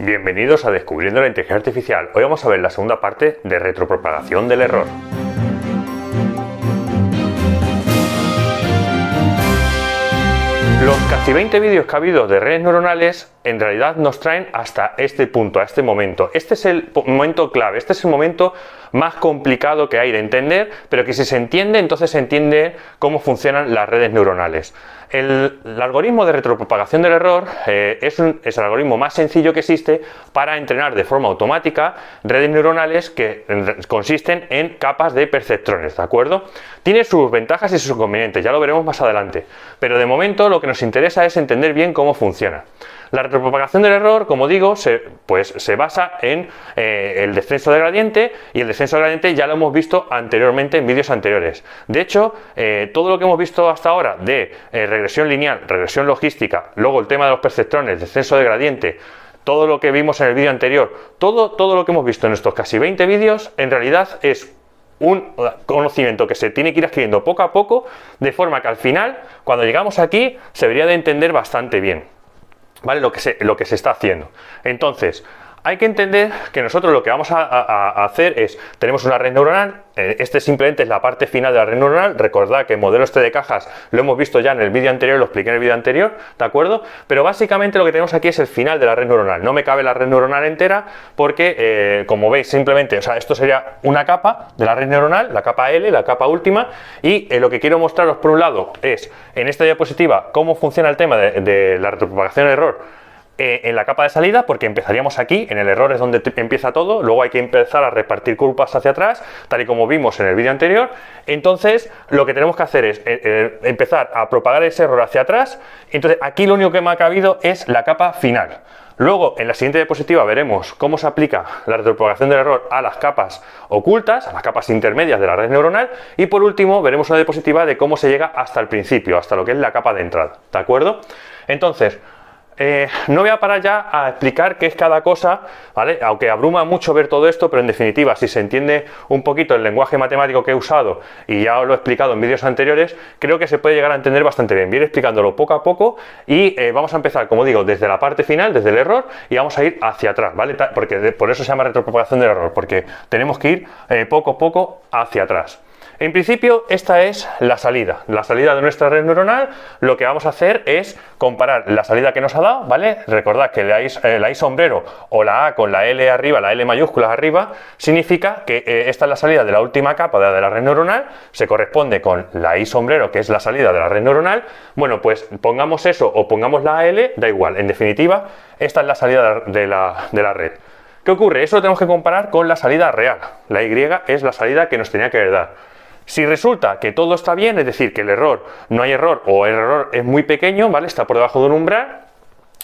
Bienvenidos a Descubriendo la Inteligencia Artificial. Hoy vamos a ver la segunda parte de retropropagación del error. Los casi 20 vídeos que ha habido de redes neuronales en realidad nos traen hasta este punto, a este momento. Este es el momento clave, este es el momento más complicado que hay de entender, pero que si se entiende, entonces se entiende cómo funcionan las redes neuronales. El, algoritmo de retropropagación del error eh, es, el algoritmo más sencillo que existe para entrenar de forma automática redes neuronales que consisten en capas de perceptrones, ¿de acuerdo? Tiene sus ventajas y sus inconvenientes, ya lo veremos más adelante, pero de momento lo que nos interesa es entender bien cómo funciona. La retropropagación del error, como digo, se, pues, se basa en eh, el descenso de gradiente y el descenso de gradiente ya lo hemos visto anteriormente en vídeos anteriores. De hecho, eh, todo lo que hemos visto hasta ahora de eh, regresión lineal, regresión logística, luego el tema de los perceptrones, descenso de gradiente, todo lo que vimos en el vídeo anterior, todo, todo lo que hemos visto en estos casi 20 vídeos, en realidad es un conocimiento que se tiene que ir adquiriendo poco a poco, de forma que al final, cuando llegamos aquí, se debería de entender bastante bien. ¿Vale? Lo que se, lo que se está haciendo. Entonces, hay que entender que nosotros lo que vamos a, hacer es, tenemos una red neuronal, eh, este simplemente es la parte final de la red neuronal, recordad que el modelo este de cajas lo hemos visto ya en el vídeo anterior, lo expliqué en el vídeo anterior, ¿de acuerdo? Pero básicamente lo que tenemos aquí es el final de la red neuronal, no me cabe la red neuronal entera porque, eh, como veis, simplemente, o sea, esto sería una capa de la red neuronal, la capa L, la capa última, y eh, lo que quiero mostraros por un lado es, en esta diapositiva, cómo funciona el tema de, la retropropagación error eh, en la capa de salida porque empezaríamos aquí, en el error es donde empieza todo, luego hay que empezar a repartir culpas hacia atrás, tal y como vimos en el vídeo anterior, entonces lo que tenemos que hacer es eh, eh, empezar a propagar ese error hacia atrás, entonces aquí lo único que me ha cabido es la capa final. Luego, en la siguiente diapositiva veremos cómo se aplica la retropropagación del error a las capas ocultas, a las capas intermedias de la red neuronal, y por último veremos una diapositiva de cómo se llega hasta el principio, hasta lo que es la capa de entrada, ¿de acuerdo? Entonces, eh, no voy a parar ya a explicar qué es cada cosa, ¿vale? Aunque abruma mucho ver todo esto, pero en definitiva, si se entiende un poquito el lenguaje matemático que he usado y ya lo he explicado en vídeos anteriores, creo que se puede llegar a entender bastante bien. Voy a ir explicándolo poco a poco y eh, vamos a empezar, como digo, desde la parte final, desde el error, y vamos a ir hacia atrás, ¿vale? Porque por eso se llama retropropagación del error, porque tenemos que ir eh, poco a poco hacia atrás. En principio, esta es la salida. La salida de nuestra red neuronal, lo que vamos a hacer es comparar la salida que nos ha dado, ¿vale? Recordad que la I, eh, sombrero o la A con la L arriba, la L mayúscula arriba, significa que eh, esta es la salida de la última capa de la, red neuronal, se corresponde con la I sombrero, que es la salida de la red neuronal. Bueno, pues pongamos eso o pongamos la L, da igual. En definitiva, esta es la salida de la, de la red. ¿Qué ocurre? Eso lo tenemos que comparar con la salida real. La Y es la salida que nos tenía que dar. Si resulta que todo está bien, es decir, que el error no hay error o el error es muy pequeño, ¿vale? Está por debajo de un umbral,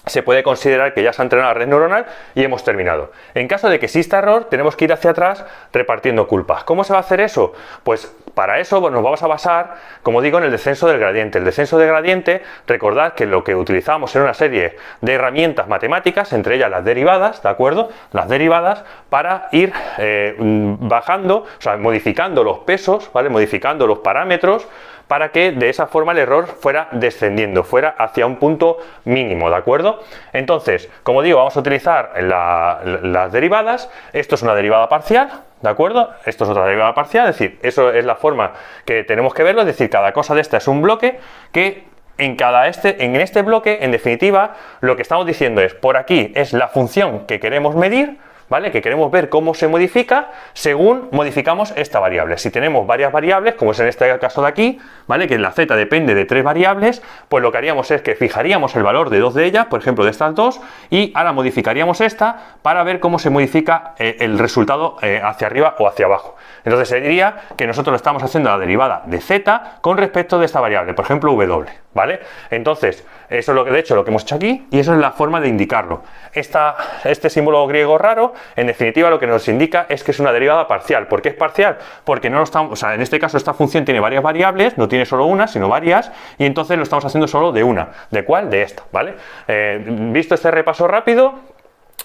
se puede considerar que ya se ha entrenado la red neuronal y hemos terminado. En caso de que exista error, tenemos que ir hacia atrás repartiendo culpas. ¿Cómo se va a hacer eso? Pues para eso nos vamos a basar, como digo, en el descenso del gradiente. El descenso del gradiente, recordad que lo que utilizamos era una serie de herramientas matemáticas, entre ellas las derivadas, ¿de acuerdo? Las derivadas para ir eh, bajando, o sea, modificando los pesos, ¿vale? Modificando los parámetros para que de esa forma el error fuera descendiendo, fuera hacia un punto mínimo, ¿de acuerdo? Entonces, como digo, vamos a utilizar las derivadas. Esto es una derivada parcial, ¿De acuerdo? Esto es otra derivada parcial, es decir, eso es la forma que tenemos que verlo, es decir, cada cosa de esta es un bloque que en cada este, en este bloque, en definitiva, lo que estamos diciendo es, por aquí es la función que queremos medir, ¿vale? Que queremos ver cómo se modifica según modificamos esta variable. Si tenemos varias variables, como es en este caso de aquí, ¿vale? Que la z depende de tres variables, pues lo que haríamos es que fijaríamos el valor de dos de ellas, por ejemplo de estas dos, y ahora modificaríamos esta para ver cómo se modifica eh, el resultado eh, hacia arriba o hacia abajo. Entonces sería que nosotros estamos haciendo la derivada de z con respecto de esta variable, por ejemplo w. ¿Vale? Entonces, eso es lo que, de hecho, lo que hemos hecho aquí y eso es la forma de indicarlo. este símbolo griego raro, en definitiva, lo que nos indica es que es una derivada parcial. ¿Por qué es parcial? Porque no lo estamos, o sea, en este caso esta función tiene varias variables, no tiene solo una, sino varias, y entonces lo estamos haciendo solo de una. ¿De cuál? De esta, ¿vale? Eh, visto este repaso rápido,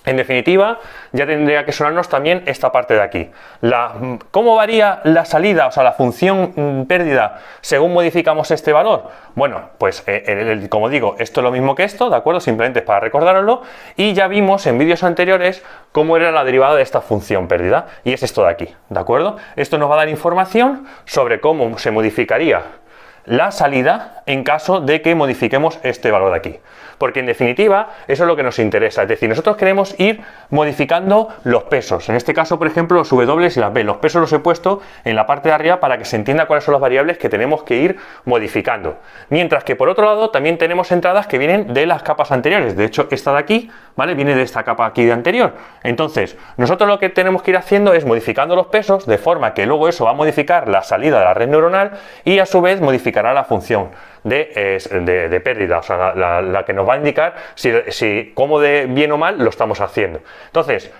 en definitiva, ya tendría que sonarnos también esta parte de aquí. ¿Cómo varía la salida, o sea, la función mm, pérdida, según modificamos este valor? Bueno, pues eh, como digo, esto es lo mismo que esto, ¿de acuerdo? Simplemente es para recordároslo. Y ya vimos en vídeos anteriores cómo era la derivada de esta función pérdida. Y es esto de aquí, ¿de acuerdo? Esto nos va a dar información sobre cómo se modificaría la salida en caso de que modifiquemos este valor de aquí porque en definitiva eso es lo que nos interesa. Es decir, nosotros queremos ir modificando los pesos. En este caso, por ejemplo, los W y las B. Los pesos los he puesto en la parte de arriba para que se entienda cuáles son las variables que tenemos que ir modificando. Mientras que por otro lado también tenemos entradas que vienen de las capas anteriores. De hecho, esta de aquí, ¿vale? Viene de esta capa aquí de anterior. Entonces, nosotros lo que tenemos que ir haciendo es modificando los pesos de forma que luego eso va a modificar la salida de la red neuronal y a su vez modificará la función de, de, pérdida, o sea, la, que nos va a indicar si, si cómo de bien o mal lo estamos haciendo. Entonces,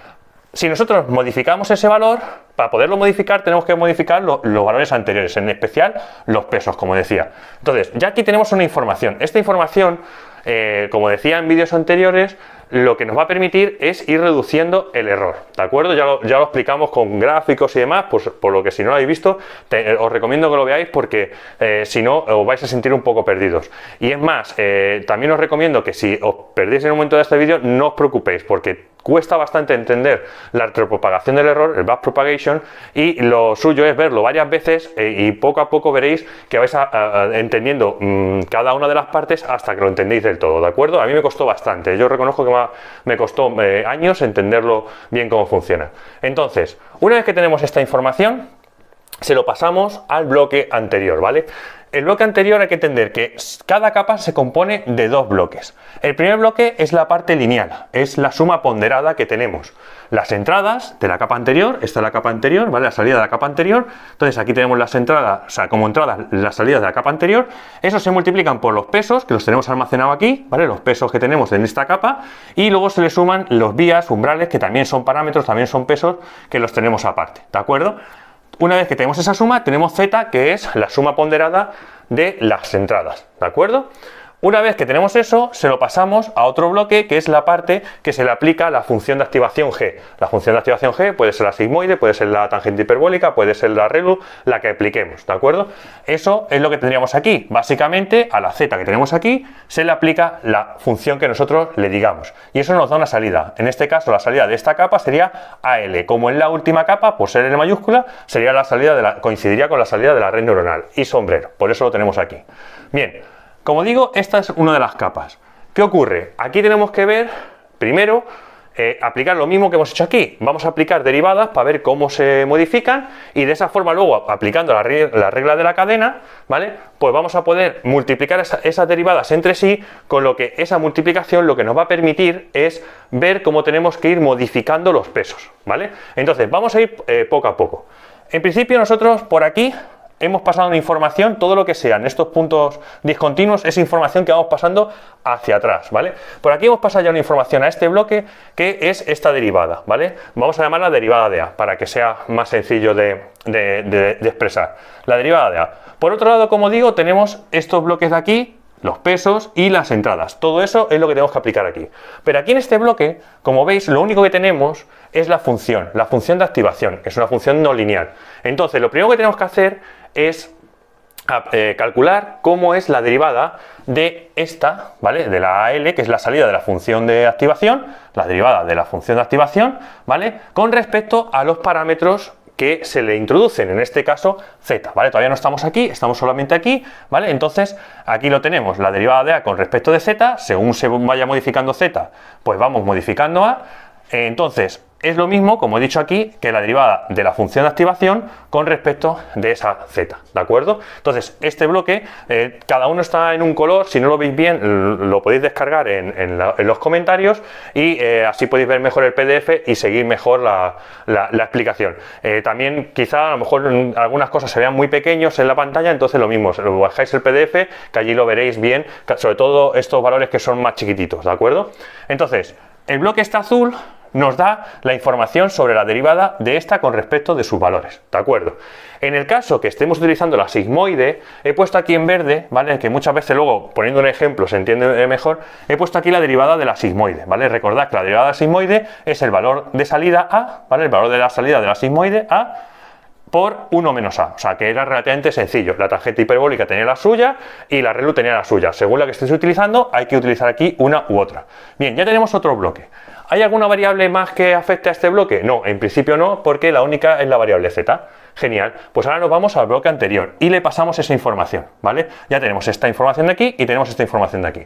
si nosotros modificamos ese valor, para poderlo modificar tenemos que modificar los valores anteriores, en especial los pesos, como decía. Entonces, ya aquí tenemos una información. Esta información, eh, como decía en vídeos anteriores, lo que nos va a permitir es ir reduciendo el error, ¿de acuerdo? Ya lo, explicamos con gráficos y demás, pues, por lo que si no lo habéis visto, eh, os recomiendo que lo veáis porque eh, si no os vais a sentir un poco perdidos. Y es más, eh, también os recomiendo que si os perdéis en un momento de este vídeo, no os preocupéis porque cuesta bastante entender la retropropagación del error, el propagation y lo suyo es verlo varias veces y poco a poco veréis que vais entendiendo mm, cada una de las partes hasta que lo entendéis del todo, ¿de acuerdo? A mí me costó bastante, yo reconozco que me costó eh, años entenderlo bien cómo funciona. Entonces, una vez que tenemos esta información, se lo pasamos al bloque anterior, ¿vale? El bloque anterior hay que entender que cada capa se compone de dos bloques. El primer bloque es la parte lineal, es la suma ponderada que tenemos. Las entradas de la capa anterior, esta es la capa anterior, ¿vale? La salida de la capa anterior. Entonces aquí tenemos las entradas, o sea, como entradas las salidas de la capa anterior. Esos se multiplican por los pesos, que los tenemos almacenados aquí, ¿vale? Los pesos que tenemos en esta capa. Y luego se le suman los vías, umbrales, que también son parámetros, también son pesos, que los tenemos aparte, ¿de acuerdo? Una vez que tenemos esa suma, tenemos z, que es la suma ponderada de las entradas, ¿de acuerdo? Una vez que tenemos eso, se lo pasamos a otro bloque que es la parte que se le aplica la función de activación G. La función de activación G puede ser la sigmoide, puede ser la tangente hiperbólica, puede ser la ReLU, la que apliquemos, ¿de acuerdo? Eso es lo que tendríamos aquí. Básicamente, a la Z que tenemos aquí, se le aplica la función que nosotros le digamos. Y eso nos da una salida. En este caso, la salida de esta capa sería AL. Como en la última capa, por ser en mayúscula, sería la salida de la, coincidiría con la salida de la red neuronal y sombrero. Por eso lo tenemos aquí. Bien. Como digo, esta es una de las capas. ¿Qué ocurre? Aquí tenemos que ver, primero, eh, aplicar lo mismo que hemos hecho aquí. Vamos a aplicar derivadas para ver cómo se modifican y de esa forma luego, aplicando la regla, de la cadena, ¿vale? Pues vamos a poder multiplicar esas derivadas entre sí, con lo que esa multiplicación lo que nos va a permitir es ver cómo tenemos que ir modificando los pesos, ¿vale? Entonces, vamos a ir eh, poco a poco. En principio nosotros por aquí hemos pasado una información, todo lo que sean estos puntos discontinuos es información que vamos pasando hacia atrás, ¿vale? Por aquí hemos pasado ya una información a este bloque que es esta derivada, ¿vale? Vamos a llamarla derivada de A para que sea más sencillo de expresar. La derivada de A. Por otro lado, como digo, tenemos estos bloques de aquí los pesos y las entradas. Todo eso es lo que tenemos que aplicar aquí. Pero aquí en este bloque, como veis, lo único que tenemos es la función, la función de activación, que es una función no lineal. Entonces, lo primero que tenemos que hacer es ah, eh, calcular cómo es la derivada de esta, ¿vale? De la AL, que es la salida de la función de activación, la derivada de la función de activación, ¿vale? Con respecto a los parámetros que se le introducen, en este caso z, ¿vale? Todavía no estamos aquí, estamos solamente aquí, ¿vale? Entonces, aquí lo tenemos, la derivada de a con respecto de z, según se vaya modificando z, pues vamos modificando a, eh, entonces, es lo mismo, como he dicho aquí, que la derivada de la función de activación con respecto de esa z, ¿de acuerdo? Entonces, este bloque, eh, cada uno está en un color, si no lo veis bien, lo podéis descargar en, los comentarios y eh, así podéis ver mejor el PDF y seguir mejor la, explicación. también quizá a lo mejor algunas cosas se vean muy pequeños en la pantalla, entonces lo mismo, bajáis el PDF, que allí lo veréis bien, sobre todo estos valores que son más chiquititos, ¿de acuerdo? Entonces, el bloque está azul, nos da la información sobre la derivada de esta con respecto de sus valores, ¿de acuerdo? En el caso que estemos utilizando la sigmoide, he puesto aquí en verde, ¿vale? Que muchas veces luego, poniendo un ejemplo, se entiende mejor, he puesto aquí la derivada de la sigmoide, ¿vale? Recordad que la derivada de la sigmoide es el valor de salida A, ¿vale? El valor de la salida de la sigmoide A por 1 menos a. O sea, que era relativamente sencillo. La tarjeta hiperbólica tenía la suya y la ReLU tenía la suya. Según la que estéis utilizando, hay que utilizar aquí una u otra. Bien, ya tenemos otro bloque. ¿Hay alguna variable más que afecte a este bloque? No, en principio no, porque la única es la variable z. Genial, pues ahora nos vamos al bloque anterior y le pasamos esa información, ¿vale? Ya tenemos esta información de aquí y tenemos esta información de aquí.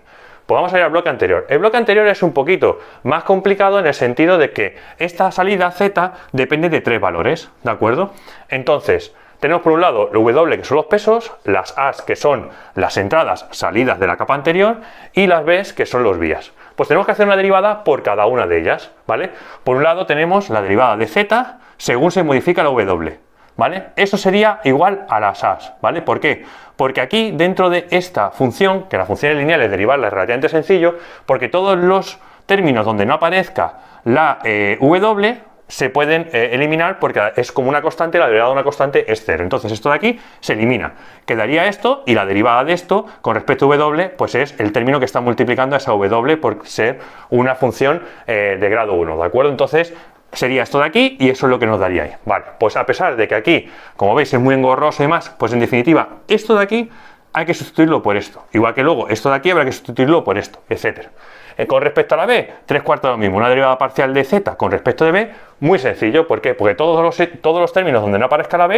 Pues vamos a ir al bloque anterior. El bloque anterior es un poquito más complicado en el sentido de que esta salida z depende de tres valores, ¿de acuerdo? Entonces, tenemos por un lado el W que son los pesos, las As que son las entradas, salidas de la capa anterior y las Bs que son los vías. Pues tenemos que hacer una derivada por cada una de ellas, ¿vale? Por un lado tenemos la derivada de z según se modifica la w, ¿vale? Eso sería igual a las as, ¿vale? ¿Por qué? Porque aquí dentro de esta función, que la función lineal es derivarla es relativamente sencillo, porque todos los términos donde no aparezca la eh, w, se pueden eh, eliminar porque es como una constante, la derivada de una constante es cero. Entonces esto de aquí se elimina. Quedaría esto y la derivada de esto con respecto a w, pues es el término que está multiplicando a esa w por ser una función eh, de grado 1, ¿de acuerdo? Entonces sería esto de aquí y eso es lo que nos daría ahí. Vale, pues a pesar de que aquí, como veis, es muy engorroso y más, pues en definitiva, esto de aquí hay que sustituirlo por esto. Igual que luego, esto de aquí habrá que sustituirlo por esto, etcétera. Eh, con respecto a la B, tres cuartos de lo mismo. Una derivada parcial de Z con respecto de B, muy sencillo. ¿Por qué? Porque todos los, todos los términos donde no aparezca la B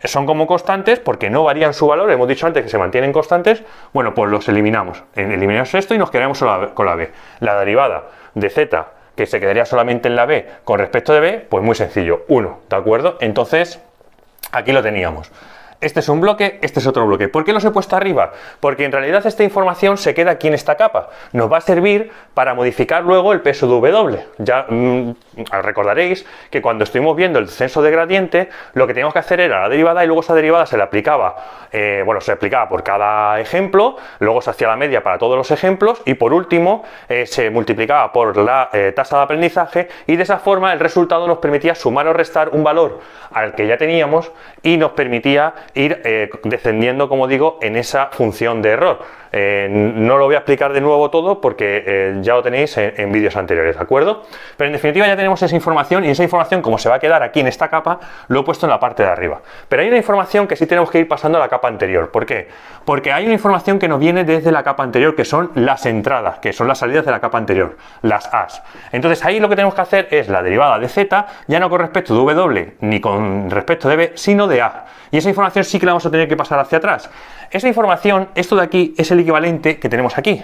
eh, son como constantes porque no varían su valor. Hemos dicho antes que se mantienen constantes. Bueno, pues los eliminamos. Eliminamos esto y nos quedamos con la B. La derivada de Z que se quedaría solamente en la B con respecto de B, pues muy sencillo, 1, ¿de acuerdo? Entonces, aquí lo teníamos este es un bloque, este es otro bloque. ¿Por qué los he puesto arriba? Porque en realidad esta información se queda aquí en esta capa. Nos va a servir para modificar luego el peso de W. Ya, mm, recordaréis que cuando estuvimos viendo el descenso de gradiente, lo que teníamos que hacer era la derivada y luego esa derivada se le aplicaba, eh, bueno, se aplicaba por cada ejemplo, luego se hacía la media para todos los ejemplos y por último eh, se multiplicaba por la eh, tasa de aprendizaje y de esa forma el resultado nos permitía sumar o restar un valor al que ya teníamos y nos permitía ir descendiendo, como digo, en esa función de error. Eh, no lo voy a explicar de nuevo todo porque eh, ya lo tenéis en, vídeos anteriores, ¿de acuerdo? Pero en definitiva ya tenemos esa información y esa información como se va a quedar aquí en esta capa, lo he puesto en la parte de arriba. Pero hay una información que sí tenemos que ir pasando a la capa anterior. ¿Por qué? Porque hay una información que nos viene desde la capa anterior que son las entradas, que son las salidas de la capa anterior, las As. Entonces ahí lo que tenemos que hacer es la derivada de Z, ya no con respecto de W ni con respecto de B, sino de A. Y esa información sí que la vamos a tener que pasar hacia atrás esta información, esto de aquí, es el equivalente que tenemos aquí.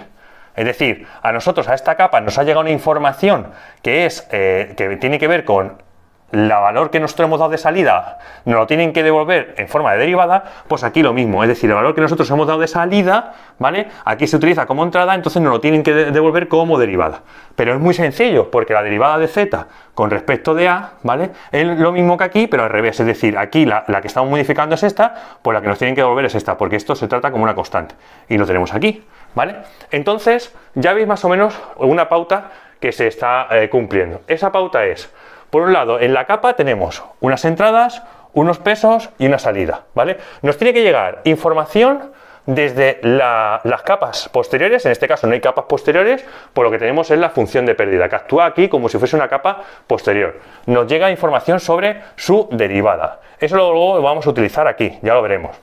Es decir, a nosotros, a esta capa, nos ha llegado una información que, es, eh, que tiene que ver con la valor que nosotros hemos dado de salida nos lo tienen que devolver en forma de derivada, pues aquí lo mismo, es decir, el valor que nosotros hemos dado de salida, ¿vale? Aquí se utiliza como entrada, entonces nos lo tienen que devolver como derivada. Pero es muy sencillo, porque la derivada de z con respecto de a, ¿vale? Es lo mismo que aquí, pero al revés, es decir, aquí la, que estamos modificando es esta, pues la que nos tienen que devolver es esta, porque esto se trata como una constante, y lo tenemos aquí, ¿vale? Entonces, ya veis más o menos una pauta que se está eh, cumpliendo. Esa pauta es por un lado, en la capa tenemos unas entradas, unos pesos y una salida, ¿vale? Nos tiene que llegar información desde las capas posteriores, en este caso no hay capas posteriores, por lo que tenemos es la función de pérdida, que actúa aquí como si fuese una capa posterior. Nos llega información sobre su derivada. Eso luego lo vamos a utilizar aquí, ya lo veremos.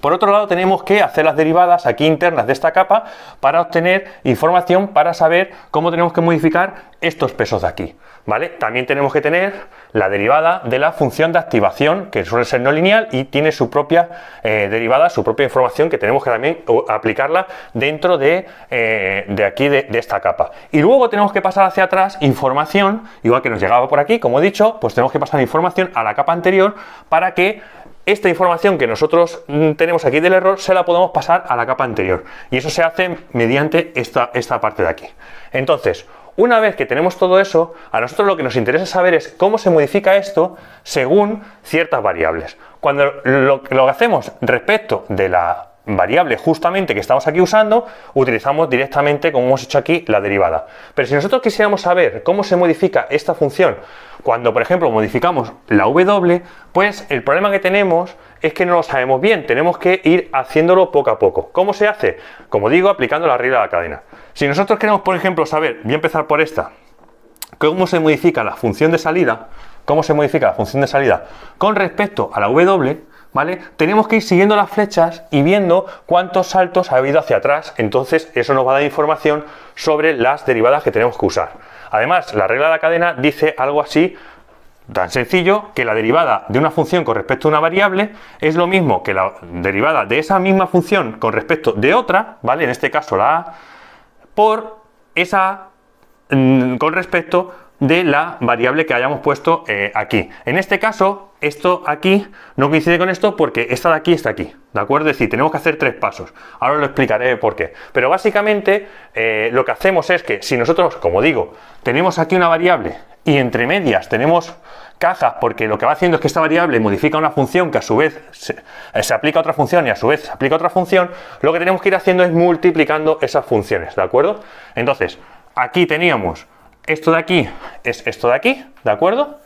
Por otro lado, tenemos que hacer las derivadas aquí internas de esta capa para obtener información para saber cómo tenemos que modificar estos pesos de aquí. ¿vale? También tenemos que tener la derivada de la función de activación, que suele ser no lineal y tiene su propia eh, derivada, su propia información que tenemos que también aplicarla dentro de, eh, aquí, de, esta capa. Y luego tenemos que pasar hacia atrás información, igual que nos llegaba por aquí, como he dicho, pues tenemos que pasar información a la capa anterior para que esta información que nosotros mm, tenemos aquí del error se la podemos pasar a la capa anterior. Y eso se hace mediante esta, esta parte de aquí. Entonces, una vez que tenemos todo eso, a nosotros lo que nos interesa saber es cómo se modifica esto según ciertas variables. Cuando lo, que hacemos respecto de la variable justamente que estamos aquí usando, utilizamos directamente, como hemos hecho aquí, la derivada. Pero si nosotros quisiéramos saber cómo se modifica esta función cuando, por ejemplo, modificamos la W, pues el problema que tenemos es que no lo sabemos bien, tenemos que ir haciéndolo poco a poco. ¿Cómo se hace? Como digo, aplicando la regla de la cadena. Si nosotros queremos, por ejemplo, saber, voy a empezar por esta, cómo se modifica la función de salida, cómo se modifica la función de salida con respecto a la W, ¿vale? Tenemos que ir siguiendo las flechas y viendo cuántos saltos ha habido hacia atrás, entonces eso nos va a dar información sobre las derivadas que tenemos que usar. Además, la regla de la cadena dice algo así tan sencillo que la derivada de una función con respecto a una variable es lo mismo que la derivada de esa misma función con respecto de otra, ¿vale? En este caso la A por esa mm, con respecto de la variable que hayamos puesto eh, aquí. En este caso, esto aquí no coincide con esto porque esta de aquí está aquí, ¿de acuerdo? Es decir, tenemos que hacer tres pasos. Ahora lo explicaré por qué. Pero básicamente eh, lo que hacemos es que si nosotros, como digo, tenemos aquí una variable y entre medias tenemos cajas, porque lo que va haciendo es que esta variable modifica una función que a su vez eh, se, aplica a otra función y a su vez se aplica a otra función, lo que tenemos que ir haciendo es multiplicando esas funciones, ¿de acuerdo? Entonces, aquí teníamos esto de aquí es esto de aquí, ¿de acuerdo?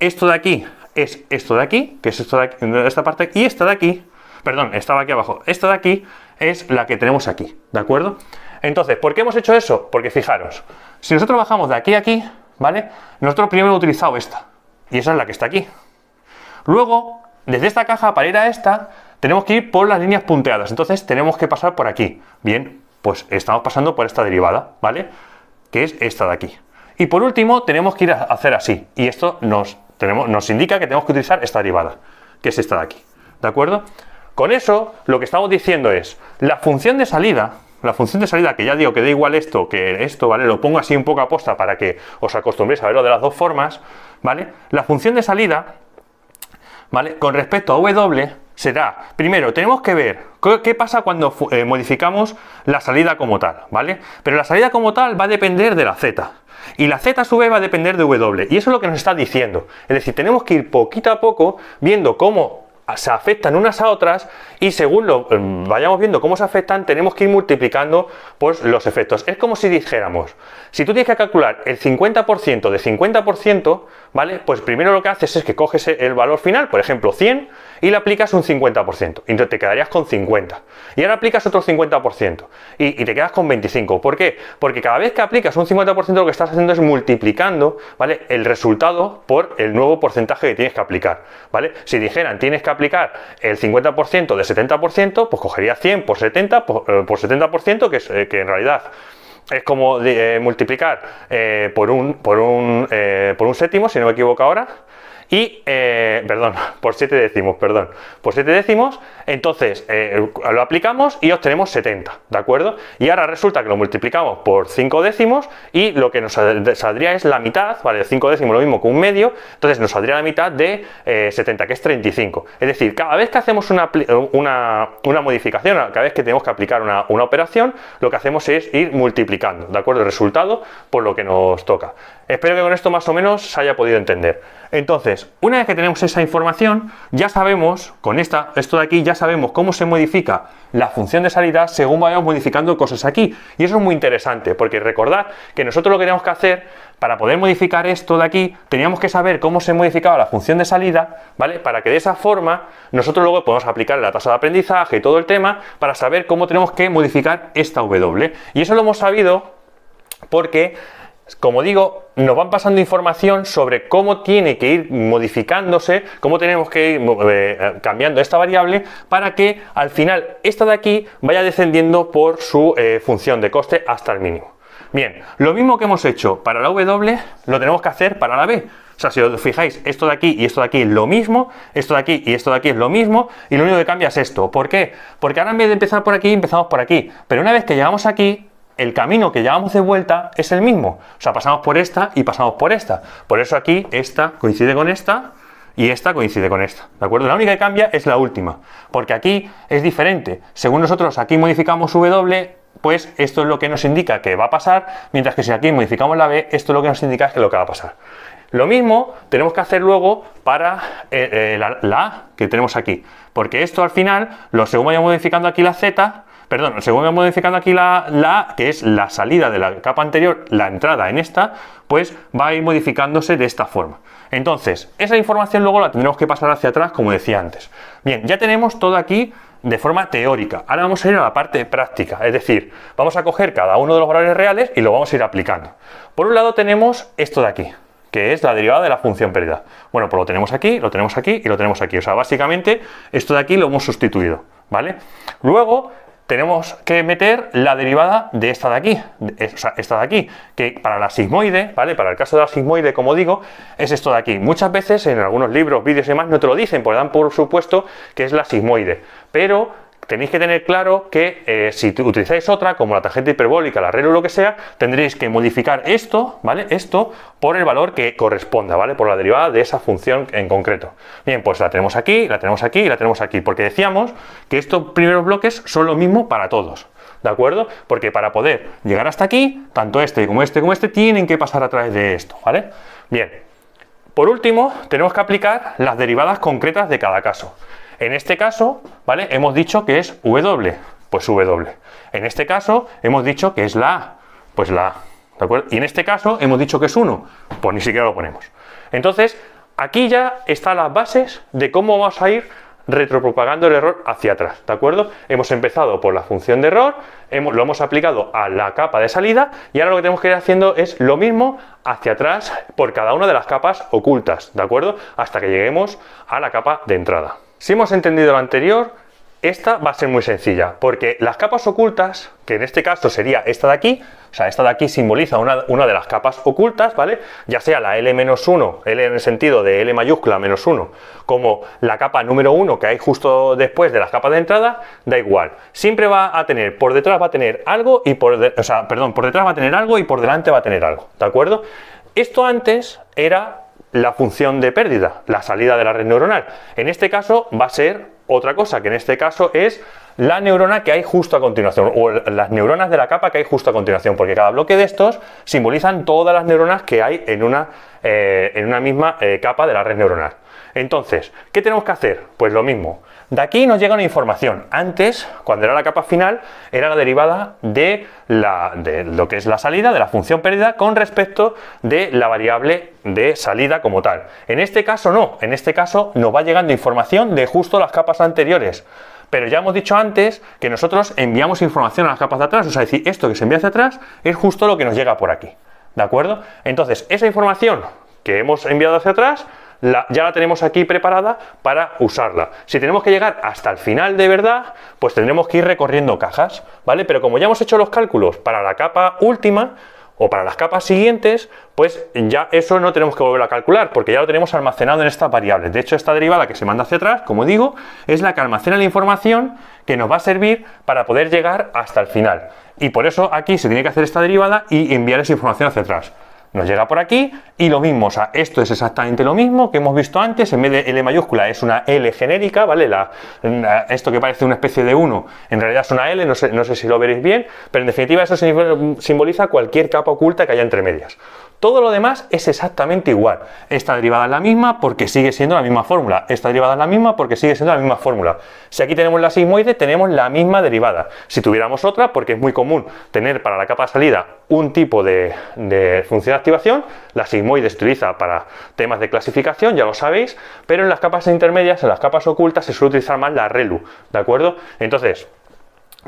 Esto de aquí es esto de aquí, que es esto de esta parte, y esta de aquí, perdón, estaba aquí abajo, esta de aquí es la que tenemos aquí, ¿de acuerdo? Entonces, ¿por qué hemos hecho eso? Porque fijaros, si nosotros bajamos de aquí a aquí, ¿vale? Nosotros primero hemos utilizado esta, y esa es la que está aquí. Luego, desde esta caja para ir a esta, tenemos que ir por las líneas punteadas, entonces tenemos que pasar por aquí. Bien, pues estamos pasando por esta derivada, ¿vale? Que es esta de aquí. Y por último, tenemos que ir a hacer así, y esto nos, nos indica que tenemos que utilizar esta derivada, que es esta de aquí, ¿de acuerdo? Con eso, lo que estamos diciendo es, la función de salida la función de salida, que ya digo que da igual esto que esto, ¿vale? Lo pongo así un poco a posta para que os acostumbréis a verlo de las dos formas, ¿vale? La función de salida, ¿vale? Con respecto a W será, primero, tenemos que ver qué, pasa cuando eh, modificamos la salida como tal, ¿vale? Pero la salida como tal va a depender de la Z. Y la Z sube va a depender de W. Y eso es lo que nos está diciendo. Es decir, tenemos que ir poquito a poco viendo cómo se afectan unas a otras y según lo em, vayamos viendo cómo se afectan, tenemos que ir multiplicando pues, los efectos. Es como si dijéramos, si tú tienes que calcular el 50% de 50%, ¿vale? Pues primero lo que haces es que coges e, el valor final, por ejemplo 100, y le aplicas un 50%, y te quedarías con 50. Y ahora aplicas otro 50%, y, te quedas con 25. ¿Por qué? Porque cada vez que aplicas un 50% lo que estás haciendo es multiplicando, ¿vale? El resultado por el nuevo porcentaje que tienes que aplicar, ¿vale? Si dijeran, tienes que aplicar el 50% de 70%, pues cogería 100 por 70, pues, eh, por, 70%, que, es, eh, que en realidad es como eh, multiplicar por, un, por, un, por un séptimo, si no me equivoco ahora, y, eh, perdón, por 7 décimos, perdón, por 7 décimos, entonces eh, lo aplicamos y obtenemos 70, ¿de acuerdo? Y ahora resulta que lo multiplicamos por 5 décimos y lo que nos saldría es la mitad, ¿vale? 5 décimos lo mismo que un medio, entonces nos saldría la mitad de 70, eh, que es 35. Es decir, cada vez que hacemos una, modificación, cada vez que tenemos que aplicar una, una operación, lo que hacemos es ir multiplicando, ¿de acuerdo? El resultado por lo que nos toca. Espero que con esto más o menos se haya podido entender. Entonces, una vez que tenemos esa información, ya sabemos, con esta, esto de aquí, ya sabemos cómo se modifica la función de salida según vayamos modificando cosas aquí. Y eso es muy interesante, porque recordad que nosotros lo que tenemos que hacer para poder modificar esto de aquí, teníamos que saber cómo se modificaba la función de salida, ¿vale? Para que de esa forma nosotros luego podamos aplicar la tasa de aprendizaje y todo el tema para saber cómo tenemos que modificar esta W. Y eso lo hemos sabido porque como digo, nos van pasando información sobre cómo tiene que ir modificándose, cómo tenemos que ir eh, cambiando esta variable para que al final esto de aquí vaya descendiendo por su eh, función de coste hasta el mínimo. Bien, lo mismo que hemos hecho para la W lo tenemos que hacer para la B. O sea, si os fijáis, esto de aquí y esto de aquí es lo mismo, esto de aquí y esto de aquí es lo mismo, y lo único que cambia es esto. ¿Por qué? Porque ahora en vez de empezar por aquí, empezamos por aquí. Pero una vez que llegamos aquí, el camino que llevamos de vuelta es el mismo. O sea, pasamos por esta y pasamos por esta. Por eso aquí esta coincide con esta y esta coincide con esta, ¿de acuerdo? La única que cambia es la última, porque aquí es diferente. Según nosotros aquí modificamos W, pues esto es lo que nos indica que va a pasar, mientras que si aquí modificamos la B, esto es lo que nos indica que lo que va a pasar. Lo mismo tenemos que hacer luego para eh, eh, la, A que tenemos aquí, porque esto al final, lo según vayamos modificando aquí la Z, perdón, según modificando aquí la, la, que es la salida de la capa anterior, la entrada en esta, pues va a ir modificándose de esta forma. Entonces, esa información luego la tendremos que pasar hacia atrás, como decía antes. Bien, ya tenemos todo aquí de forma teórica. Ahora vamos a ir a la parte práctica, es decir, vamos a coger cada uno de los valores reales y lo vamos a ir aplicando. Por un lado tenemos esto de aquí, que es la derivada de la función pérdida. Bueno, pues lo tenemos aquí, lo tenemos aquí y lo tenemos aquí. O sea, básicamente esto de aquí lo hemos sustituido, ¿vale? Luego tenemos que meter la derivada de esta de aquí, o sea, esta de aquí, que para la sigmoide, ¿vale? Para el caso de la sigmoide, como digo, es esto de aquí. Muchas veces en algunos libros, vídeos y demás no te lo dicen, porque dan por supuesto que es la sigmoide, pero tenéis que tener claro que eh, si utilizáis otra, como la tarjeta hiperbólica, la red o lo que sea, tendréis que modificar esto, ¿vale? Esto por el valor que corresponda, ¿vale? Por la derivada de esa función en concreto. Bien, pues la tenemos aquí, la tenemos aquí y la tenemos aquí, porque decíamos que estos primeros bloques son lo mismo para todos. ¿De acuerdo? Porque para poder llegar hasta aquí, tanto este como este como este tienen que pasar a través de esto, ¿vale? Bien. Por último, tenemos que aplicar las derivadas concretas de cada caso. En este caso, ¿vale? Hemos dicho que es W, pues W. En este caso, hemos dicho que es la A, pues la A. ¿De acuerdo? Y en este caso, hemos dicho que es 1, pues ni siquiera lo ponemos. Entonces, aquí ya están las bases de cómo vamos a ir retropropagando el error hacia atrás, ¿de acuerdo? Hemos empezado por la función de error, hemos, lo hemos aplicado a la capa de salida y ahora lo que tenemos que ir haciendo es lo mismo hacia atrás por cada una de las capas ocultas, ¿de acuerdo? Hasta que lleguemos a la capa de entrada. Si hemos entendido lo anterior, esta va a ser muy sencilla, porque las capas ocultas, que en este caso sería esta de aquí, o sea, esta de aquí simboliza una, de las capas ocultas, ¿vale? Ya sea la L-1, L en el sentido de L mayúscula menos 1, como la capa número 1 que hay justo después de las capas de entrada, da igual. Siempre va a tener, por detrás va a tener algo y por, perdón, por detrás va a tener algo y por delante va a tener algo, ¿de acuerdo? Esto antes era la función de pérdida, la salida de la red neuronal. En este caso va a ser otra cosa, que en este caso es la neurona que hay justo a continuación, o las neuronas de la capa que hay justo a continuación, porque cada bloque de estos simbolizan todas las neuronas que hay en una, eh, en una misma eh, capa de la red neuronal. Entonces, ¿qué tenemos que hacer? Pues lo mismo, de aquí nos llega una información. Antes, cuando era la capa final, era la derivada de, lo que es la salida, de la función pérdida, con respecto de la variable de salida como tal. En este caso no, en este caso nos va llegando información de justo las capas anteriores. Pero ya hemos dicho antes que nosotros enviamos información a las capas de atrás, o sea, decir, esto que se envía hacia atrás es justo lo que nos llega por aquí. ¿De acuerdo? Entonces, esa información que hemos enviado hacia atrás ya la tenemos aquí preparada para usarla. Si tenemos que llegar hasta el final de verdad, pues tendremos que ir recorriendo cajas, ¿vale? Pero como ya hemos hecho los cálculos para la capa última, o para las capas siguientes, pues ya eso no tenemos que volver a calcular, porque ya lo tenemos almacenado en estas variables. De hecho, esta derivada que se manda hacia atrás, como digo, es la que almacena la información que nos va a servir para poder llegar hasta el final. Y por eso aquí se tiene que hacer esta derivada y enviar esa información hacia atrás nos llega por aquí y lo mismo, o sea, esto es exactamente lo mismo que hemos visto antes, en vez de L mayúscula es una L genérica, ¿vale? La, esto que parece una especie de 1, en realidad es una L, no sé si lo veréis bien, pero en definitiva eso simboliza cualquier capa oculta que haya entre medias. Todo lo demás es exactamente igual. Esta derivada es la misma porque sigue siendo la misma fórmula. Esta derivada es la misma porque sigue siendo la misma fórmula. Si aquí tenemos la sigmoide, tenemos la misma derivada. Si tuviéramos otra, porque es muy común tener para la capa de salida un tipo de, función de activación, la sigmoide se utiliza para temas de clasificación, ya lo sabéis, pero en las capas intermedias, en las capas ocultas, se suele utilizar más la ReLU, ¿de acuerdo? Entonces,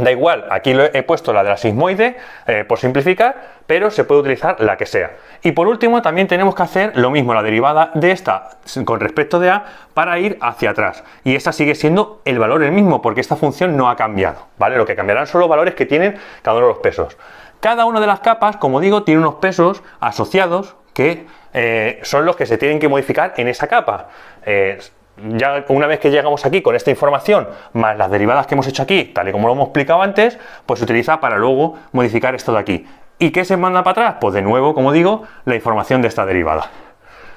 Da igual, aquí he puesto la de la sismoide eh, por simplificar, pero se puede utilizar la que sea. Y por último, también tenemos que hacer lo mismo, la derivada de esta con respecto de a para ir hacia atrás. Y esta sigue siendo el valor el mismo, porque esta función no ha cambiado. ¿vale? Lo que cambiarán son los valores que tienen cada uno de los pesos. Cada una de las capas, como digo, tiene unos pesos asociados que eh, son los que se tienen que modificar en esa capa. Eh, ya una vez que llegamos aquí con esta información, más las derivadas que hemos hecho aquí, tal y como lo hemos explicado antes, pues se utiliza para luego modificar esto de aquí. ¿Y qué se manda para atrás? Pues de nuevo, como digo, la información de esta derivada.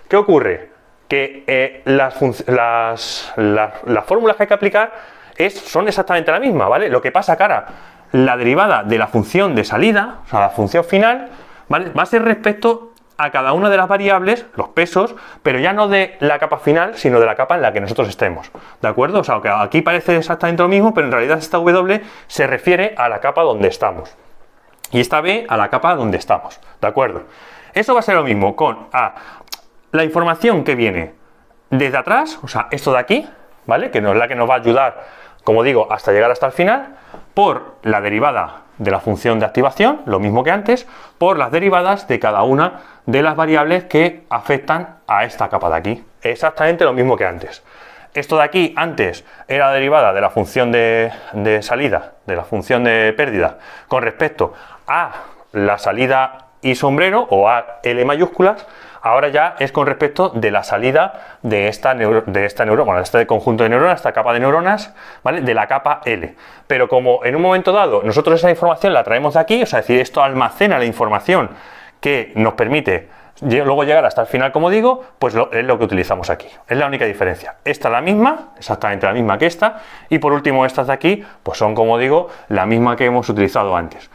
¿Qué ocurre? Que eh, las, las, fórmulas que hay que aplicar es, son exactamente la misma, ¿vale? Lo que pasa, cara, la derivada de la función de salida, o sea, la función final, ¿vale? Va a ser respecto a cada una de las variables, los pesos, pero ya no de la capa final, sino de la capa en la que nosotros estemos. ¿De acuerdo? O sea, que aquí parece exactamente lo mismo, pero en realidad esta W se refiere a la capa donde estamos. Y esta B a la capa donde estamos. ¿De acuerdo? Eso va a ser lo mismo con A. La información que viene desde atrás, o sea, esto de aquí, ¿vale? Que no es la que nos va a ayudar como digo, hasta llegar hasta el final, por la derivada de la función de activación, lo mismo que antes, por las derivadas de cada una de las variables que afectan a esta capa de aquí. Exactamente lo mismo que antes. Esto de aquí antes era derivada de la función de, salida, de la función de pérdida, con respecto a la salida y sombrero o a L mayúsculas, ahora ya es con respecto de la salida de esta, de esta neurona, de este conjunto de neuronas, esta capa de neuronas, ¿vale? De la capa L. Pero como en un momento dado nosotros esa información la traemos de aquí, o sea, es decir, esto almacena la información que nos permite luego llegar hasta el final, como digo, pues es lo que utilizamos aquí. Es la única diferencia. Esta es la misma, exactamente la misma que esta, y por último estas de aquí, pues son, como digo, la misma que hemos utilizado antes.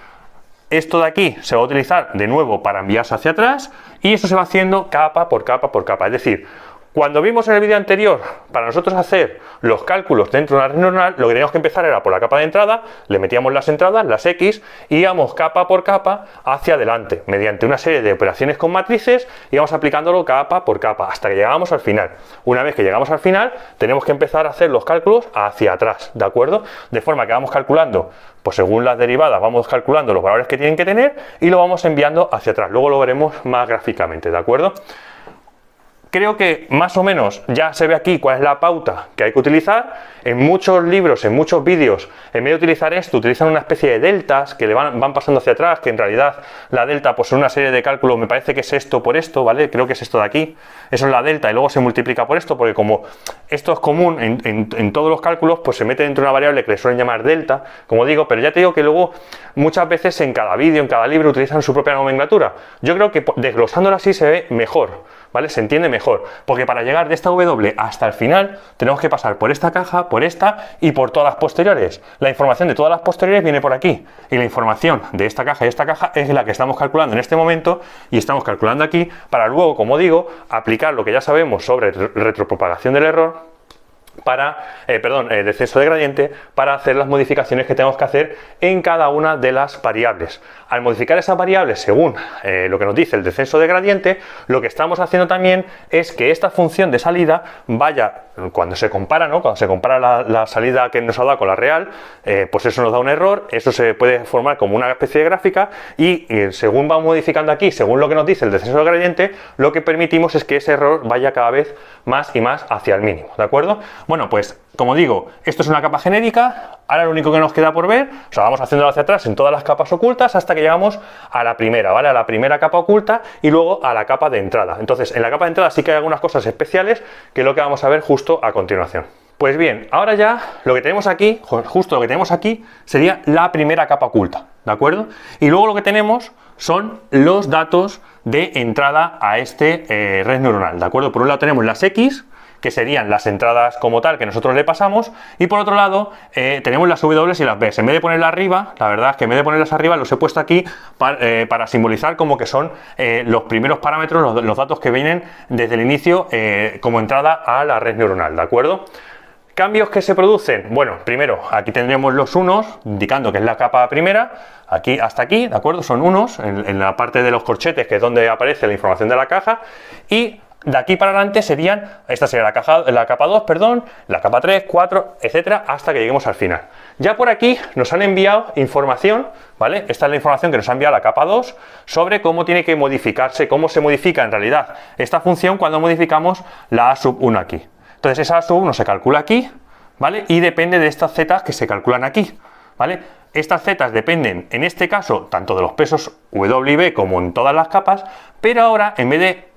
Esto de aquí se va a utilizar de nuevo para enviarse hacia atrás, y eso se va haciendo capa por capa por capa. Es decir, cuando vimos en el vídeo anterior, para nosotros hacer los cálculos dentro de una red neuronal, lo que teníamos que empezar era por la capa de entrada, le metíamos las entradas, las X, y íbamos capa por capa hacia adelante, mediante una serie de operaciones con matrices, íbamos aplicándolo capa por capa, hasta que llegábamos al final. Una vez que llegamos al final, tenemos que empezar a hacer los cálculos hacia atrás, ¿de acuerdo? De forma que vamos calculando, pues según las derivadas, vamos calculando los valores que tienen que tener y lo vamos enviando hacia atrás. Luego lo veremos más gráficamente, ¿de acuerdo? creo que más o menos ya se ve aquí cuál es la pauta que hay que utilizar. En muchos libros, en muchos vídeos, en vez de utilizar esto, utilizan una especie de deltas que le van, pasando hacia atrás, que en realidad la delta pues en una serie de cálculos, me parece que es esto por esto, ¿vale? Creo que es esto de aquí, eso es la delta y luego se multiplica por esto, porque como esto es común en, todos los cálculos, pues se mete dentro de una variable que le suelen llamar delta, como digo, pero ya te digo que luego muchas veces en cada vídeo, en cada libro, utilizan su propia nomenclatura. Yo creo que desglosándola así se ve mejor, ¿vale? Se entiende mejor porque para llegar de esta W hasta el final, tenemos que pasar por esta caja, por esta y por todas las posteriores. La información de todas las posteriores viene por aquí. Y la información de esta caja y esta caja es la que estamos calculando en este momento y estamos calculando aquí para luego, como digo, aplicar lo que ya sabemos sobre retropropagación del error para, eh, perdón, el eh, exceso de gradiente, para hacer las modificaciones que tenemos que hacer en cada una de las variables al modificar esa variable según eh, lo que nos dice el descenso de gradiente, lo que estamos haciendo también es que esta función de salida vaya, cuando se compara, ¿no? cuando se compara la, salida que nos ha dado con la real, eh, pues eso nos da un error, eso se puede formar como una especie de gráfica y, según vamos modificando aquí, según lo que nos dice el descenso de gradiente, lo que permitimos es que ese error vaya cada vez más y más hacia el mínimo, ¿de acuerdo? Bueno, pues como digo, esto es una capa genérica, ahora lo único que nos queda por ver, o sea, vamos haciéndolo hacia atrás en todas las capas ocultas hasta que llegamos a la primera, ¿vale? A la primera capa oculta y luego a la capa de entrada. Entonces, en la capa de entrada sí que hay algunas cosas especiales que es lo que vamos a ver justo a continuación. Pues bien, ahora ya lo que tenemos aquí, justo lo que tenemos aquí, sería la primera capa oculta, ¿de acuerdo? Y luego lo que tenemos son los datos de entrada a este eh, red neuronal, ¿de acuerdo? Por un lado tenemos las X, que serían las entradas como tal que nosotros le pasamos. Y por otro lado, eh, tenemos las W y las B. En vez de ponerlas arriba, la verdad es que en vez de ponerlas arriba, los he puesto aquí eh, para, simbolizar como que son eh, los primeros parámetros, los, datos que vienen desde el inicio como entrada a la red neuronal, ¿de acuerdo? ¿Cambios que se producen? Bueno, primero, aquí tendremos los unos, indicando que es la capa primera, aquí hasta aquí, ¿de acuerdo? Son unos, en, en la parte de los corchetes, que es donde aparece la información de la caja, y de aquí para adelante serían, esta sería la, la capa 2, perdón, la capa 3, 4, etcétera, hasta que lleguemos al final. Ya por aquí nos han enviado información, ¿vale? Esta es la información que nos ha enviado la capa 2 sobre cómo tiene que modificarse, cómo se modifica en realidad esta función cuando modificamos la A sub 1 aquí. Entonces esa A sub 1 se calcula aquí, ¿vale? Y depende de estas Z que se calculan aquí, ¿vale? Estas zetas dependen, en este caso, tanto de los pesos W B como en todas las capas, pero ahora, en vez de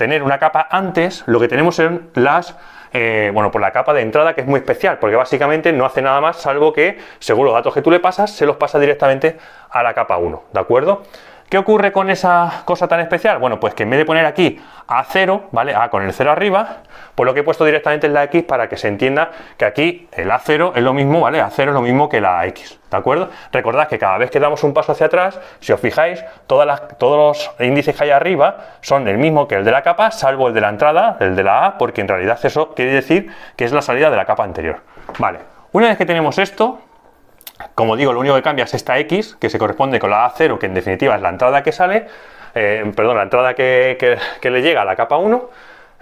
tener una capa antes, lo que tenemos son las eh, bueno, por pues la capa de entrada que es muy especial, porque básicamente no hace nada más salvo que, según los datos que tú le pasas, se los pasa directamente a la capa 1, ¿de acuerdo? ¿Qué ocurre con esa cosa tan especial? Bueno, pues que en vez de poner aquí A0, ¿vale? A con el 0 arriba, pues lo que he puesto directamente es la X para que se entienda que aquí el A0 es lo mismo, ¿vale? A0 es lo mismo que la X, ¿de acuerdo? Recordad que cada vez que damos un paso hacia atrás, si os fijáis, todos los índices que hay arriba son el mismo que el de la capa, salvo el de la entrada, el de la A, porque en realidad eso quiere decir que es la salida de la capa anterior. Vale, una vez que tenemos esto, como digo, lo único que cambia es esta X, que se corresponde con la A0, que en definitiva es la entrada que sale, eh, perdón, la entrada que, le llega a la capa 1.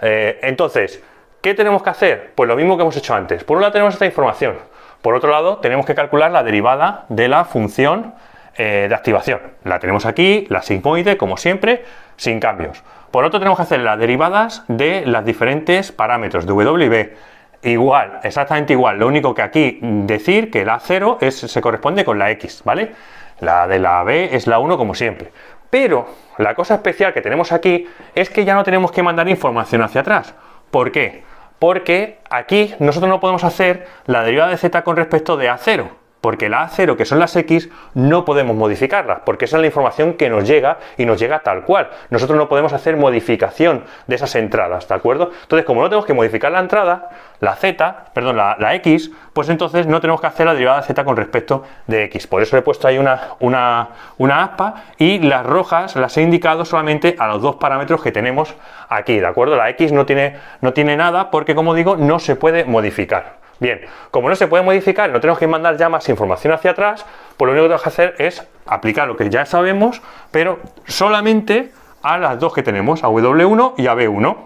Eh, entonces, ¿qué tenemos que hacer? Pues lo mismo que hemos hecho antes. Por un lado tenemos esta información, por otro lado tenemos que calcular la derivada de la función eh, de activación. La tenemos aquí, la sigmoide, como siempre, sin cambios. Por otro tenemos que hacer las derivadas de los diferentes parámetros de W y B. Igual, exactamente igual. Lo único que aquí decir que la 0 es, se corresponde con la X, ¿vale? La de la B es la 1 como siempre. Pero la cosa especial que tenemos aquí es que ya no tenemos que mandar información hacia atrás. ¿Por qué? Porque aquí nosotros no podemos hacer la derivada de z con respecto de a0. Porque la A0, que son las X, no podemos modificarlas, porque esa es la información que nos llega y nos llega tal cual. Nosotros no podemos hacer modificación de esas entradas, ¿de acuerdo? Entonces, como no tenemos que modificar la entrada, la Z, perdón, la, X, pues entonces no tenemos que hacer la derivada Z con respecto de X. Por eso he puesto ahí una, una, una aspa y las rojas las he indicado solamente a los dos parámetros que tenemos aquí, ¿de acuerdo? La X no tiene, no tiene nada porque, como digo, no se puede modificar. Bien, como no se puede modificar, no tenemos que mandar ya más información hacia atrás, pues lo único que tenemos que hacer es aplicar lo que ya sabemos, pero solamente a las dos que tenemos, a W1 y a B1.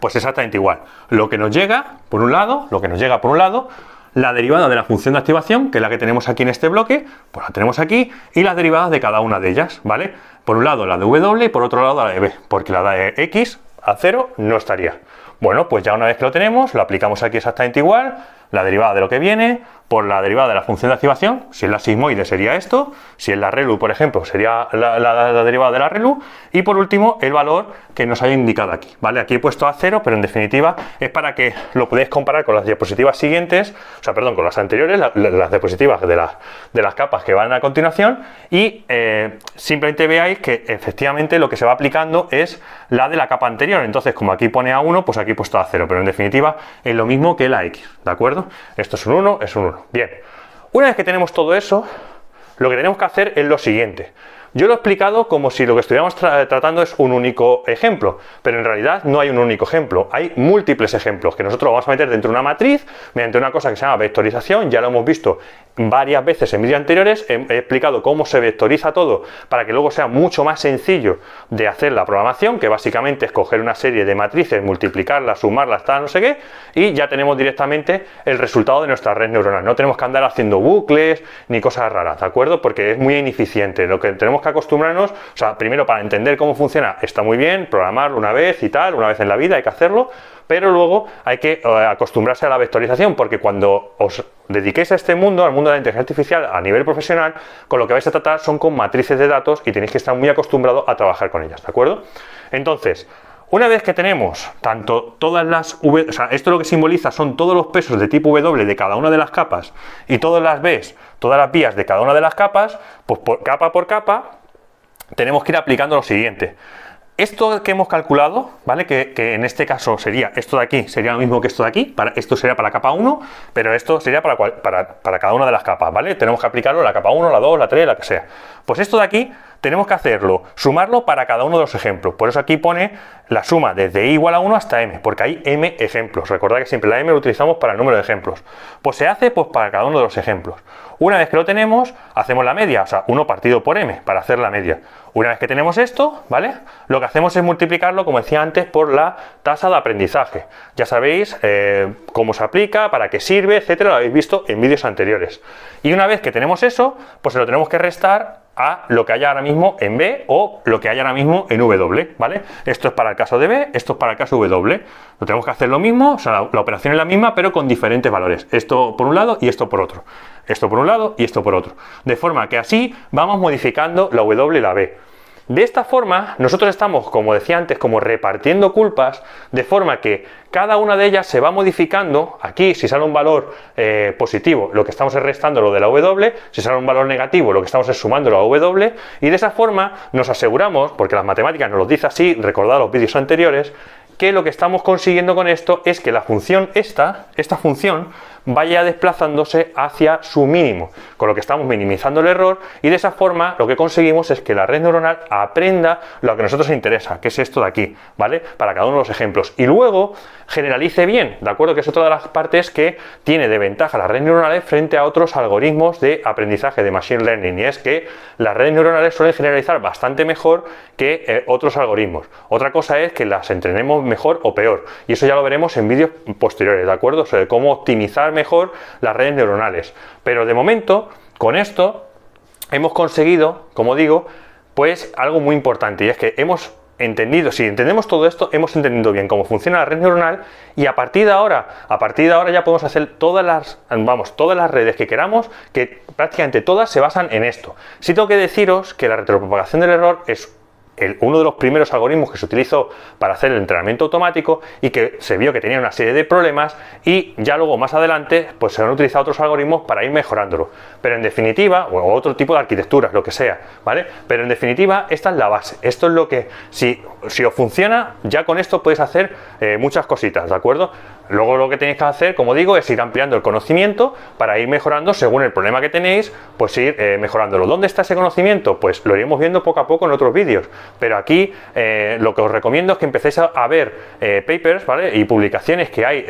Pues exactamente igual. Lo que nos llega, por un lado, lo que nos llega por un lado, la derivada de la función de activación, que es la que tenemos aquí en este bloque, pues la tenemos aquí, y las derivadas de cada una de ellas, ¿vale? Por un lado la de W y por otro lado la de B, porque la de X a 0 no estaría. Bueno, pues ya una vez que lo tenemos, lo aplicamos aquí exactamente igual, la derivada de lo que viene, por la derivada de la función de activación, si es la sigmoide sería esto, si es la relu, por ejemplo, sería la, derivada de la relu, y por último el valor que nos ha indicado aquí, ¿vale? Aquí he puesto a 0, pero en definitiva es para que lo podáis comparar con las diapositivas siguientes, o sea, perdón, con las anteriores, las diapositivas de, las, de las capas que van a continuación, y eh, simplemente veáis que efectivamente lo que se va aplicando es la de la capa anterior, entonces como aquí pone a 1, pues aquí he puesto a 0, pero en definitiva es lo mismo que la X, ¿de acuerdo? Esto es un 1, es un 1. Bien, una vez que tenemos todo eso, lo que tenemos que hacer es lo siguiente. Yo lo he explicado como si lo que estuviéramos tratando es un único ejemplo, pero en realidad no hay un único ejemplo, hay múltiples ejemplos que nosotros vamos a meter dentro de una matriz mediante una cosa que se llama vectorización, ya lo hemos visto varias veces en vídeos anteriores he, explicado cómo se vectoriza todo para que luego sea mucho más sencillo de hacer la programación, que básicamente es coger una serie de matrices, multiplicarlas, sumarlas, tal, no sé qué, y ya tenemos directamente el resultado de nuestra red neuronal. No tenemos que andar haciendo bucles ni cosas raras, ¿de acuerdo? Porque es muy ineficiente. Lo que tenemos que acostumbrarnos, o sea, primero para entender cómo funciona, está muy bien, programarlo una vez y tal, una vez en la vida hay que hacerlo, pero luego hay que eh, acostumbrarse a la vectorización, porque cuando os dediquéis a este mundo, al mundo de la inteligencia artificial a nivel profesional, con lo que vais a tratar son con matrices de datos y tenéis que estar muy acostumbrados a trabajar con ellas, ¿de acuerdo? Entonces, una vez que tenemos tanto todas las V, o sea, esto lo que simboliza son todos los pesos de tipo W de cada una de las capas y todas las b, todas las vías de cada una de las capas, pues por capa por capa tenemos que ir aplicando lo siguiente. Esto que hemos calculado, ¿vale? Que, en este caso sería esto de aquí, sería lo mismo que esto de aquí, esto sería para capa 1, pero esto sería para, para, cada una de las capas, ¿vale? Tenemos que aplicarlo a la capa 1, la 2, la 3, la que sea. Pues esto de aquí tenemos que hacerlo, sumarlo para cada uno de los ejemplos. Por eso aquí pone la suma desde i igual a 1 hasta m, porque hay m ejemplos. Recordad que siempre la m lo utilizamos para el número de ejemplos. Pues se hace pues, para cada uno de los ejemplos. Una vez que lo tenemos, hacemos la media, o sea, 1 partido por m, para hacer la media. Una vez que tenemos esto, ¿vale? Lo que hacemos es multiplicarlo, como decía antes, por la tasa de aprendizaje. Ya sabéis eh, cómo se aplica, para qué sirve, etcétera, lo habéis visto en vídeos anteriores. Y una vez que tenemos eso, pues se lo tenemos que restar a lo que haya ahora mismo en B o lo que haya ahora mismo en W, ¿vale? Esto es para el caso de B, esto es para el caso W. Lo tenemos que hacer lo mismo, o sea, la, la, operación es la misma, pero con diferentes valores. Esto por un lado y esto por otro. Esto por un lado y esto por otro. De forma que así vamos modificando la W y la B. De esta forma, nosotros estamos, como decía antes, como repartiendo culpas, de forma que cada una de ellas se va modificando. Aquí, si sale un valor eh, positivo, lo que estamos es restando lo de la W, si sale un valor negativo, lo que estamos es sumando la W, y de esa forma nos aseguramos, porque las matemáticas nos lo dice así, recordad los vídeos anteriores, que lo que estamos consiguiendo con esto es que la función esta, esta función, vaya desplazándose hacia su mínimo, con lo que estamos minimizando el error y de esa forma lo que conseguimos es que la red neuronal aprenda lo que a nosotros nos interesa, que es esto de aquí, ¿vale? Para cada uno de los ejemplos. Y luego generalice bien, ¿de acuerdo? Que es otra de las partes que tiene de ventaja las redes neuronales frente a otros algoritmos de aprendizaje de Machine Learning, y es que las redes neuronales suelen generalizar bastante mejor que eh, otros algoritmos. Otra cosa es que las entrenemos mejor o peor, y eso ya lo veremos en vídeos posteriores, ¿de acuerdo? Sobre cómo optimizar mejor las redes neuronales. Pero de momento, con esto, hemos conseguido, como digo, pues algo muy importante y es que hemos entendido, si entendemos todo esto, hemos entendido bien cómo funciona la red neuronal y a partir de ahora, a partir de ahora ya podemos hacer todas las, vamos, todas las redes que queramos, que prácticamente todas se basan en esto. si tengo que deciros que la retropropagación del error es uno de los primeros algoritmos que se utilizó para hacer el entrenamiento automático y que se vio que tenía una serie de problemas y ya luego más adelante pues se han utilizado otros algoritmos para ir mejorándolo. Pero en definitiva, o otro tipo de arquitecturas, lo que sea, ¿vale? Pero en definitiva, esta es la base. Esto es lo que, si si os funciona, ya con esto podéis hacer eh, muchas cositas, ¿de acuerdo? Luego lo que tenéis que hacer, como digo, es ir ampliando el conocimiento para ir mejorando según el problema que tenéis, pues ir eh, mejorándolo. ¿Dónde está ese conocimiento? Pues lo iremos viendo poco a poco en otros vídeos, pero aquí eh, lo que os recomiendo es que empecéis a, ver papers, Y publicaciones que hay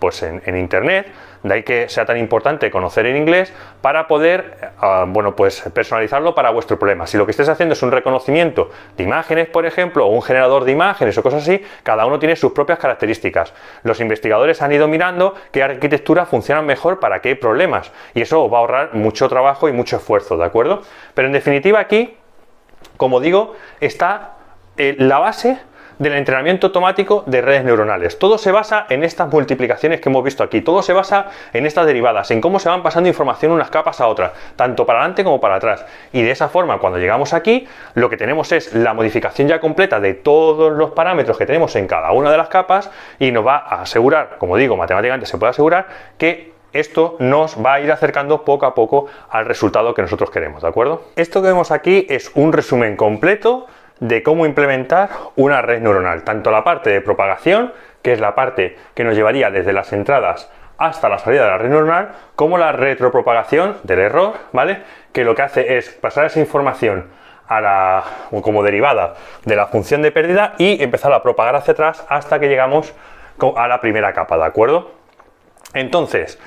pues en internet, de ahí que sea tan importante conocer en inglés para poder, ah, bueno, pues personalizarlo para vuestro problema. Si lo que estés haciendo es un reconocimiento de imágenes, por ejemplo, o un generador de imágenes o cosas así, cada uno tiene sus propias características. Los investigadores han ido mirando qué arquitectura funciona mejor para qué problemas y eso va a ahorrar mucho trabajo y mucho esfuerzo, ¿de acuerdo? Pero en definitiva aquí, como digo, está eh, la base del entrenamiento automático de redes neuronales. Todo se basa en estas multiplicaciones que hemos visto aquí, todo se basa en estas derivadas, en cómo se van pasando información unas capas a otras, tanto para adelante como para atrás. Y de esa forma, cuando llegamos aquí, lo que tenemos es la modificación ya completa de todos los parámetros que tenemos en cada una de las capas y nos va a asegurar, como digo, matemáticamente se puede asegurar que esto nos va a ir acercando poco a poco al resultado que nosotros queremos, ¿de acuerdo? Esto que vemos aquí es un resumen completo de cómo implementar una red neuronal, tanto la parte de propagación, que es la parte que nos llevaría desde las entradas hasta la salida de la red neuronal, como la retropropagación del error, ¿vale? Que lo que hace es pasar esa información a la, como derivada de la función de pérdida y empezar a propagar hacia atrás hasta que llegamos a la primera capa, ¿de acuerdo? Entonces,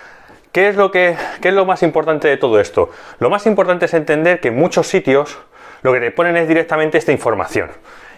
¿qué es lo, que, qué es lo más importante de todo esto? Lo más importante es entender que en muchos sitios lo que te ponen es directamente esta información.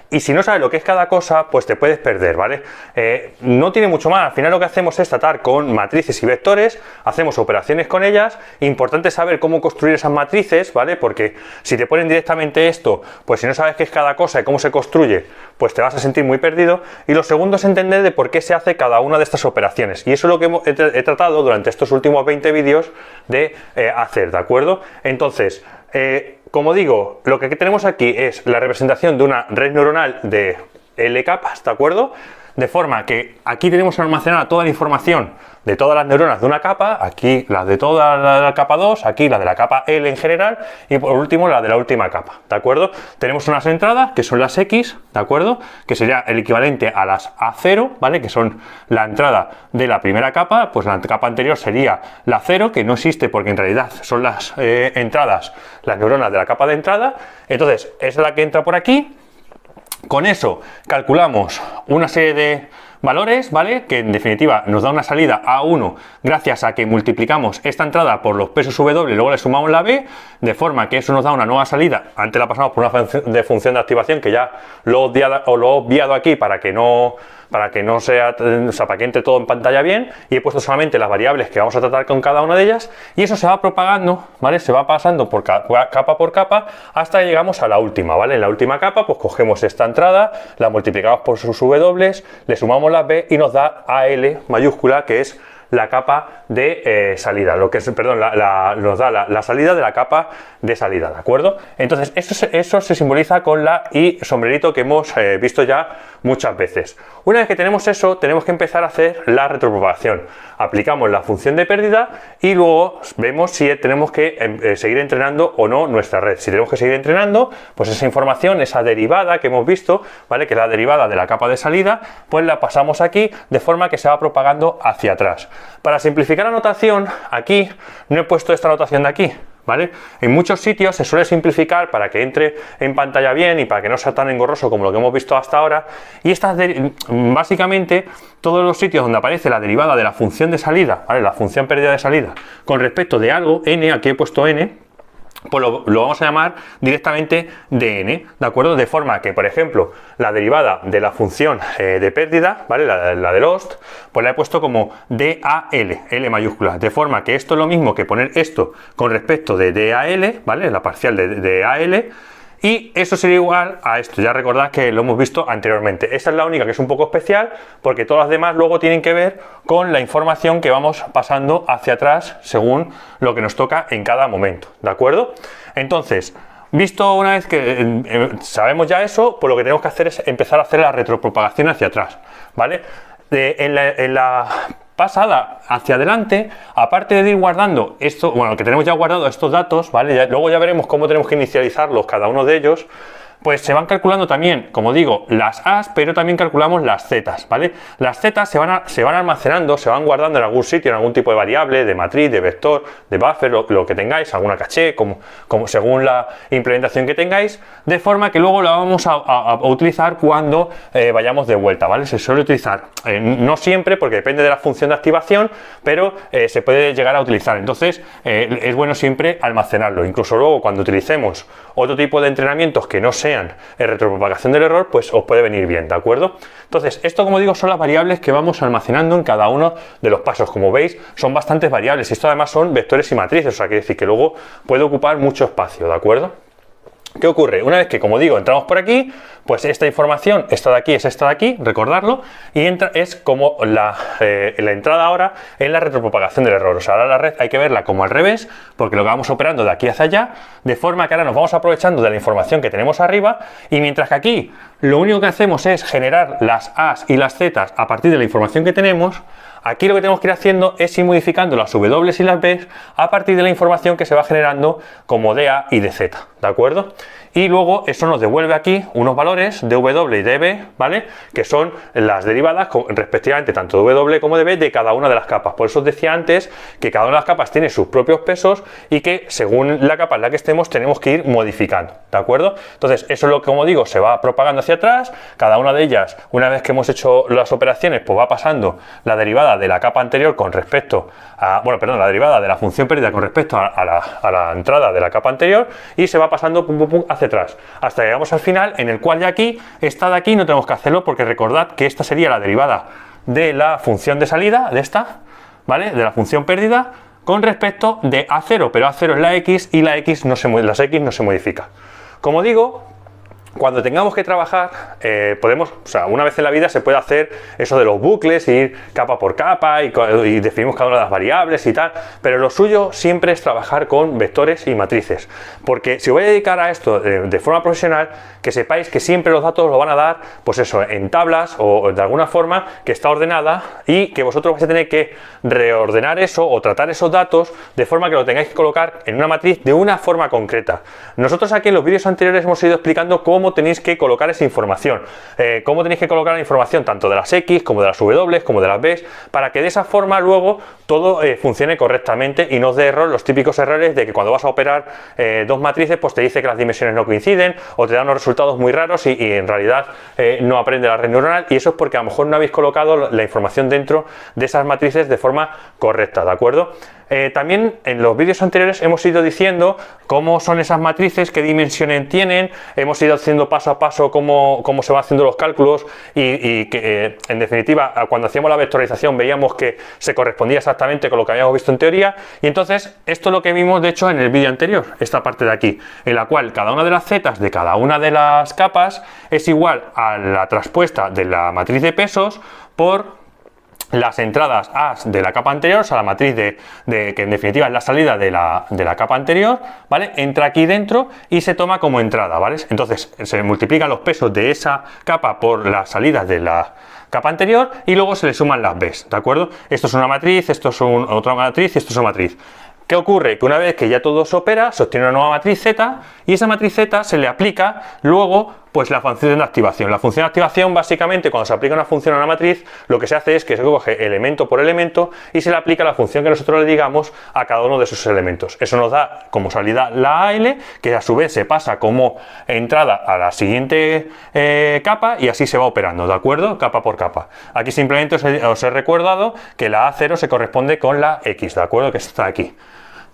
Y si no sabes lo que es cada cosa, pues te puedes perder, ¿vale? Eh, no tiene mucho más. Al final lo que hacemos es tratar con matrices y vectores, hacemos operaciones con ellas. Importante saber cómo construir esas matrices, ¿vale? Porque si te ponen directamente esto, pues si no sabes qué es cada cosa y cómo se construye, pues te vas a sentir muy perdido. Y lo segundo es entender de por qué se hace cada una de estas operaciones. Y eso es lo que he, tratado durante estos últimos 20 vídeos de eh, hacer, ¿de acuerdo? Entonces, eh, como digo, lo que tenemos aquí es la representación de una red neuronal de L capas, ¿de acuerdo? de forma que aquí tenemos almacenada toda la información de todas las neuronas de una capa, aquí la de toda la, capa 2, aquí la de la capa L en general y por último la de la última capa, ¿de acuerdo? Tenemos unas entradas que son las X, ¿de acuerdo? Que sería el equivalente a las A0, ¿vale? Que son la entrada de la primera capa, pues la capa anterior sería la 0, que no existe porque en realidad son las eh, entradas, las neuronas de la capa de entrada, entonces es la que entra por aquí, con eso calculamos una serie de valores, ¿vale? Que en definitiva nos da una salida A1 gracias a que multiplicamos esta entrada por los pesos W, luego le sumamos la B, de forma que eso nos da una nueva salida. Antes la pasamos por una función de función de activación que ya lo he obviado aquí para que no para que no sea, eh, o entre todo en pantalla bien y he puesto solamente las variables que vamos a tratar con cada una de ellas y eso se va propagando, ¿vale? Se va pasando por capa por capa hasta que llegamos a la última, ¿vale? En la última capa pues cogemos esta entrada, la multiplicamos por sus W, le sumamos la B y nos da AL mayúscula que es la capa de eh, salida, lo que es, perdón, nos da la, salida de la capa de salida, ¿de acuerdo? Entonces, eso, se simboliza con la y sombrerito que hemos eh, visto ya muchas veces. Una vez que tenemos eso, tenemos que empezar a hacer la retropropagación. Aplicamos la función de pérdida y luego vemos si tenemos que em, eh, seguir entrenando o no nuestra red. Si tenemos que seguir entrenando, pues esa información, esa derivada que hemos visto, ¿vale? Que es la derivada de la capa de salida, pues la pasamos aquí de forma que se va propagando hacia atrás. Para simplificar la notación, aquí no he puesto esta notación de aquí, ¿vale? En muchos sitios se suele simplificar para que entre en pantalla bien y para que no sea tan engorroso como lo que hemos visto hasta ahora. Y estas, básicamente, todos los sitios donde aparece la derivada de la función de salida, ¿vale? La función pérdida de salida con respecto de algo, n, aquí he puesto n, pues lo, vamos a llamar directamente dn, ¿de acuerdo? De forma que, por ejemplo, la derivada de la función eh, de pérdida, ¿vale? La, de lost, pues la he puesto como dal, L mayúscula, de forma que esto es lo mismo que poner esto con respecto de dal, ¿vale? La parcial de, de dal, y eso sería igual a esto, ya recordad que lo hemos visto anteriormente. Esta es la única que es un poco especial porque todas las demás luego tienen que ver con la información que vamos pasando hacia atrás según lo que nos toca en cada momento, ¿de acuerdo? Entonces, visto una vez que eh, eh, sabemos ya eso, pues lo que tenemos que hacer es empezar a hacer la retropropagación hacia atrás, ¿vale? Eh, en la pasada hacia adelante, aparte de ir guardando esto, bueno, que tenemos ya guardado estos datos, ¿vale? luego ya veremos cómo tenemos que inicializarlos cada uno de ellos, pues se van calculando también, como digo, las A's, pero también calculamos las zetas ¿vale? Las zetas se van, se van almacenando, se van guardando en algún sitio, en algún tipo de variable, de matriz, de vector, de buffer, lo, que tengáis, alguna caché, como, como según la implementación que tengáis, de forma que luego la vamos a, utilizar cuando eh, vayamos de vuelta, ¿vale? Se suele utilizar, eh, no siempre, porque depende de la función de activación, pero eh, se puede llegar a utilizar. Entonces, es bueno siempre almacenarlo. Incluso luego, cuando utilicemos otro tipo de entrenamientos que no se sean retropropagación del error, pues os puede venir bien, ¿de acuerdo? Entonces, esto como digo son las variables que vamos almacenando en cada uno de los pasos. Como veis, son bastantes variables y esto además son vectores y matrices, o sea, quiere decir que luego puede ocupar mucho espacio, ¿de acuerdo? ¿Qué ocurre? Una vez que, como digo, entramos por aquí, pues esta información, esta de aquí es esta de aquí, recordarlo, y entra, es como eh, la, entrada ahora en la retropropagación del error. O sea, ahora la red hay que verla como al revés, porque lo que vamos operando de aquí hacia allá, de forma que ahora nos vamos aprovechando de la información que tenemos arriba, y mientras que aquí lo único que hacemos es generar las A's y las Z's a partir de la información que tenemos, Aquí lo que tenemos que ir haciendo es ir modificando las W y las B a partir de la información que se va generando como DA y z, ¿de acuerdo? y luego eso nos devuelve aquí unos valores de W y de B, ¿vale? Que son las derivadas respectivamente tanto de W como de B de cada una de las capas. Por eso os decía antes que cada una de las capas tiene sus propios pesos y que según la capa en la que estemos tenemos que ir modificando, ¿de acuerdo? Entonces eso es lo que, como digo, se va propagando hacia atrás, cada una de ellas, una vez que hemos hecho las operaciones, pues va pasando la derivada de la capa anterior con respecto a, bueno, perdón, la derivada de la función pérdida con respecto a, la, a la, entrada de la capa anterior y se va pasando pum, pum, hacia hasta llegamos al final, en el cual ya aquí, esta de aquí no tenemos que hacerlo, porque recordad que esta sería la derivada de la función de salida, de esta, ¿vale? De la función pérdida, con respecto de A0, pero A0 es la X y la X no se, las X no se modifica. Como digo, cuando tengamos que trabajar, eh, podemos, o sea, una vez en la vida se puede hacer eso de los bucles, ir capa por capa y, y, definimos cada una de las variables y tal, pero lo suyo siempre es trabajar con vectores y matrices, porque si voy a dedicar a esto de, forma profesional, que sepáis que siempre los datos lo van a dar, pues eso, en tablas o de alguna forma que está ordenada y que vosotros vais a tener que reordenar eso o tratar esos datos de forma que lo tengáis que colocar en una matriz de una forma concreta. Nosotros aquí en los vídeos anteriores hemos ido explicando cómo tenéis que colocar esa información, eh, cómo tenéis que colocar la información tanto de las X como de las W, como de las B, para que de esa forma luego todo eh, funcione correctamente y no os dé error los típicos errores de que cuando vas a operar eh, dos matrices, pues te dice que las dimensiones no coinciden o te dan unos resultados muy raros y en realidad eh, no aprende la red neuronal y eso es porque a lo mejor no habéis colocado la información dentro de esas matrices de forma correcta, ¿de acuerdo? Eh, también en los vídeos anteriores hemos ido diciendo cómo son esas matrices, qué dimensiones tienen, hemos ido haciendo paso a paso cómo, cómo se van haciendo los cálculos y, que eh, en definitiva cuando hacíamos la vectorización veíamos que se correspondía exactamente con lo que habíamos visto en teoría y entonces esto es lo que vimos de hecho en el vídeo anterior, esta parte de aquí, en la cual cada una de las zetas de cada una de las capas es igual a la traspuesta de la matriz de pesos por las entradas A de la capa anterior, o sea, la matriz de, que en definitiva es la salida de la, de la, capa anterior, ¿vale? Entra aquí dentro y se toma como entrada, ¿vale? Entonces se multiplican los pesos de esa capa por las salidas de la capa anterior y luego se le suman las B, ¿de acuerdo? Esto es una matriz, esto es otra matriz y esto es una matriz. ¿Qué ocurre? Que una vez que ya todo se opera, se obtiene una nueva matriz Z y esa matriz Z se le aplica luego pues la función de activación. La función de activación, básicamente, cuando se aplica una función a una matriz, lo que se hace es que se coge elemento por elemento y se le aplica la función que nosotros le digamos a cada uno de sus elementos. Eso nos da como salida la AL, que a su vez se pasa como entrada a la siguiente eh, capa y así se va operando, ¿de acuerdo? Capa por capa. Aquí simplemente os he, os he recordado que la A0 se corresponde con la X, ¿de acuerdo? Que está aquí.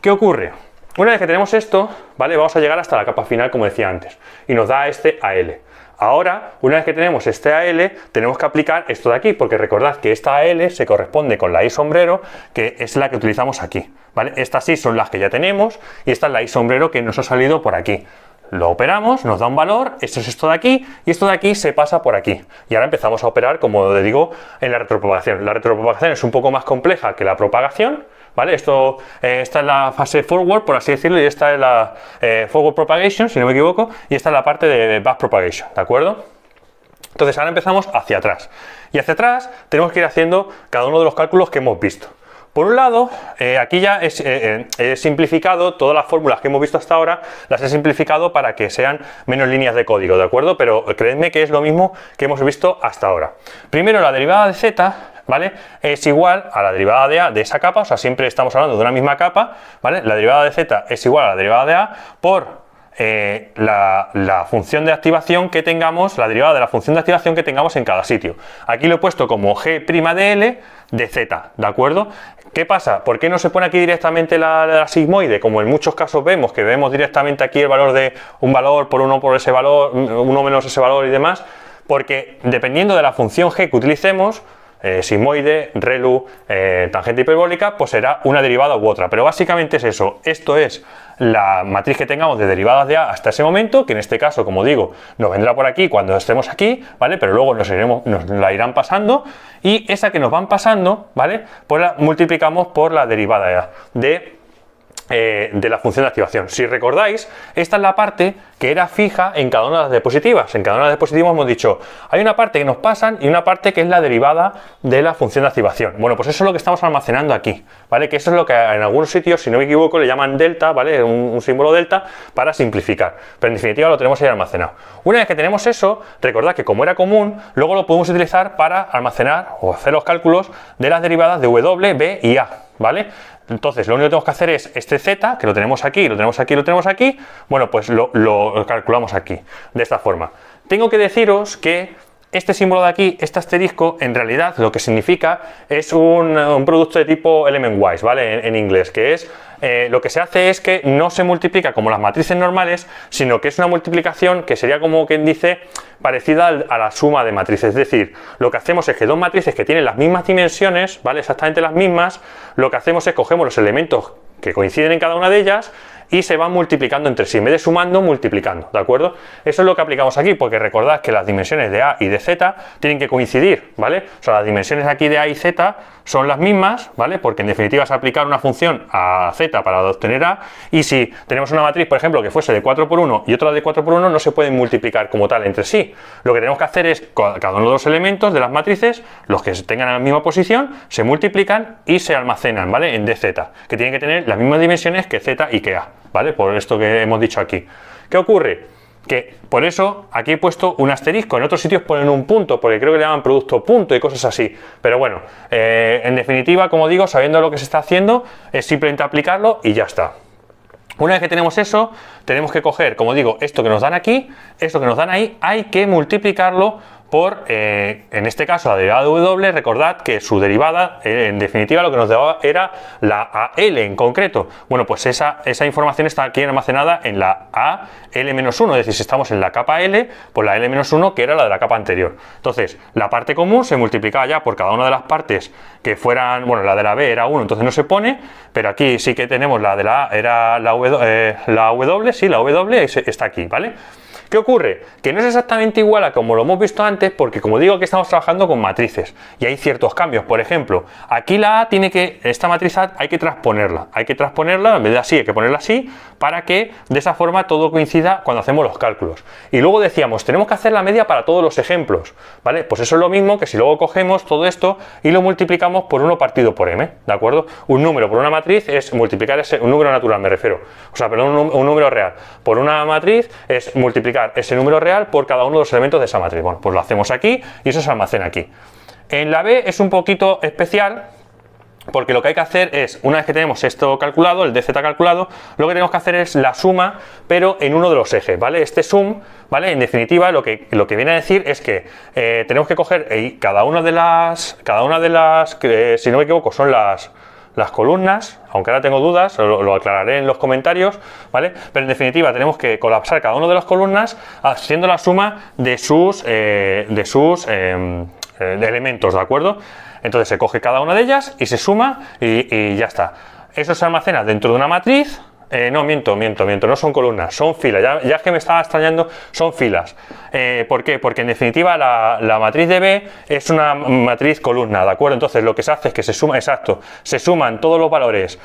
¿Qué ocurre? Una vez que tenemos esto, ¿vale? Vamos a llegar hasta la capa final, como decía antes, y nos da este AL. Ahora, una vez que tenemos este AL, tenemos que aplicar esto de aquí, porque recordad que esta AL se corresponde con la I sombrero, que es la que utilizamos aquí, ¿vale? Estas sí son las que ya tenemos, y esta es la I sombrero que nos ha salido por aquí. Lo operamos, nos da un valor, esto es esto de aquí, y esto de aquí se pasa por aquí. Y ahora empezamos a operar, como digo, en la retropropagación. La retropropagación es un poco más compleja que la propagación, ¿vale? Esto, eh, esta es la fase forward, por así decirlo, y esta es la eh, forward propagation, si no me equivoco, y esta es la parte de, back propagation, ¿de acuerdo? Entonces ahora empezamos hacia atrás. Y hacia atrás tenemos que ir haciendo cada uno de los cálculos que hemos visto. Por un lado, eh, aquí ya he simplificado todas las fórmulas que hemos visto hasta ahora, las he simplificado para que sean menos líneas de código, ¿de acuerdo? Pero creedme que es lo mismo que hemos visto hasta ahora. Primero, la derivada de z ¿vale? Es igual a la derivada de A de esa capa, o sea, siempre estamos hablando de una misma capa, ¿vale? La derivada de Z es igual a la derivada de A por eh, la, función de activación que tengamos, la derivada de la función de activación que tengamos en cada sitio. Aquí lo he puesto como g' de L de z, ¿de acuerdo? ¿Qué pasa? ¿Por qué no se pone aquí directamente la, la, sigmoide? Como en muchos casos vemos que vemos directamente aquí el valor de un valor por uno por ese valor, uno menos ese valor y demás, porque dependiendo de la función g que utilicemos, eh, simoide, relu, eh, tangente hiperbólica, pues será una derivada u otra. Pero básicamente es eso. Esto es la matriz que tengamos de derivadas de A hasta ese momento, que en este caso, como digo, nos vendrá por aquí cuando estemos aquí, ¿vale? Pero luego nos, la irán pasando y esa que nos van pasando, ¿vale? Pues la multiplicamos por la derivada de A. De eh, de la función de activación. Si recordáis, esta es la parte que era fija en cada una de las diapositivas. En cada una de las diapositivas hemos dicho, hay una parte que nos pasan y una parte que es la derivada de la función de activación. Bueno, pues eso es lo que estamos almacenando aquí, ¿vale? Que eso es lo que en algunos sitios, si no me equivoco, le llaman delta, ¿vale? Un, un símbolo delta para simplificar. Pero en definitiva lo tenemos ahí almacenado. Una vez que tenemos eso, recordad que como era común, luego lo podemos utilizar para almacenar o hacer los cálculos de las derivadas de W, B y A, ¿vale? Entonces, lo único que tenemos que hacer es este z, que lo tenemos aquí, lo tenemos aquí, lo tenemos aquí, bueno, pues lo, calculamos aquí, de esta forma. Tengo que deciros que este símbolo de aquí, este asterisco, en realidad lo que significa es un, producto de tipo element wise, ¿vale? en, inglés, que es eh, lo que se hace es que no se multiplica como las matrices normales, sino que es una multiplicación que sería como quien dice parecida a la suma de matrices. Es decir, lo que hacemos es que dos matrices que tienen las mismas dimensiones, ¿vale? Exactamente las mismas, lo que hacemos es cogemos los elementos que coinciden en cada una de ellas y se van multiplicando entre sí, en vez de sumando, multiplicando, ¿de acuerdo? Eso es lo que aplicamos aquí, porque recordad que las dimensiones de A y de Z tienen que coincidir, ¿vale? O sea, las dimensiones aquí de A y Z son las mismas, ¿vale? Porque en definitiva es aplicar una función a z para obtener a, y si tenemos una matriz, por ejemplo, que fuese de 4 por 1 y otra de 4 por 1, no se pueden multiplicar como tal entre sí. Lo que tenemos que hacer es, cada uno de los elementos de las matrices, los que tengan la misma posición, se multiplican y se almacenan, ¿vale? En dz, que tienen que tener las mismas dimensiones que z y que a, ¿vale? Por esto que hemos dicho aquí. ¿Qué ocurre? que por eso aquí he puesto un asterisco, en otros sitios ponen un punto, porque creo que le llaman producto punto y cosas así. Pero bueno, eh, en definitiva, como digo, sabiendo lo que se está haciendo, es simplemente aplicarlo y ya está. Una vez que tenemos eso, tenemos que coger, como digo, esto que nos dan aquí, esto que nos dan ahí, hay que multiplicarlo por, eh, en este caso, la derivada de W, recordad que su derivada, eh, en definitiva, lo que nos daba era la AL en concreto. Bueno, pues esa, esa información está aquí almacenada en la AL-1, es decir, si estamos en la capa L, pues la L-1 que era la de la capa anterior. Entonces, la parte común se multiplicaba ya por cada una de las partes que fueran, bueno, la de la B era 1, entonces no se pone, pero aquí sí que tenemos la de la A, era la eh, la w sí, la W está aquí, ¿vale? ¿Qué ocurre? Que no es exactamente igual a como lo hemos visto antes, porque como digo, que estamos trabajando con matrices y hay ciertos cambios. Por ejemplo, aquí la A tiene que, esta matriz A hay que transponerla. Hay que transponerla, en vez de así, hay que ponerla así, para que de esa forma todo coincida cuando hacemos los cálculos. Y luego decíamos, tenemos que hacer la media para todos los ejemplos, ¿vale? Pues eso es lo mismo que si luego cogemos todo esto y lo multiplicamos por 1 partido por m, ¿de acuerdo? Un número por una matriz es multiplicar ese, un número natural me refiero, o sea, perdón, un, un número real por una matriz es multiplicar ese número real por cada uno de los elementos de esa matriz. Bueno, pues lo hacemos aquí y eso se almacena aquí. En la B es un poquito especial porque lo que hay que hacer es, una vez que tenemos esto calculado, el DZ calculado, lo que tenemos que hacer es la suma, pero en uno de los ejes, ¿vale? Este sum, ¿vale? En definitiva, lo que, lo que viene a decir es que eh, tenemos que coger cada una de las, cada una de las, eh, si no me equivoco, son las, las columnas, aunque ahora tengo dudas, lo, aclararé en los comentarios, ¿vale? Pero en definitiva tenemos que colapsar cada una de las columnas haciendo la suma de sus, eh, de sus em, elementos, ¿de acuerdo? Entonces se coge cada una de ellas y se suma y, ya está. Eso se almacena dentro de una matriz eh, no, miento, miento, miento, no son columnas, son filas. Ya, es que me estaba extrañando, son filas. Eh, ¿Por qué? Porque en definitiva la, matriz de B es una matriz columna, ¿de acuerdo? Entonces lo que se hace es que se suma, exacto, se suman todos los valores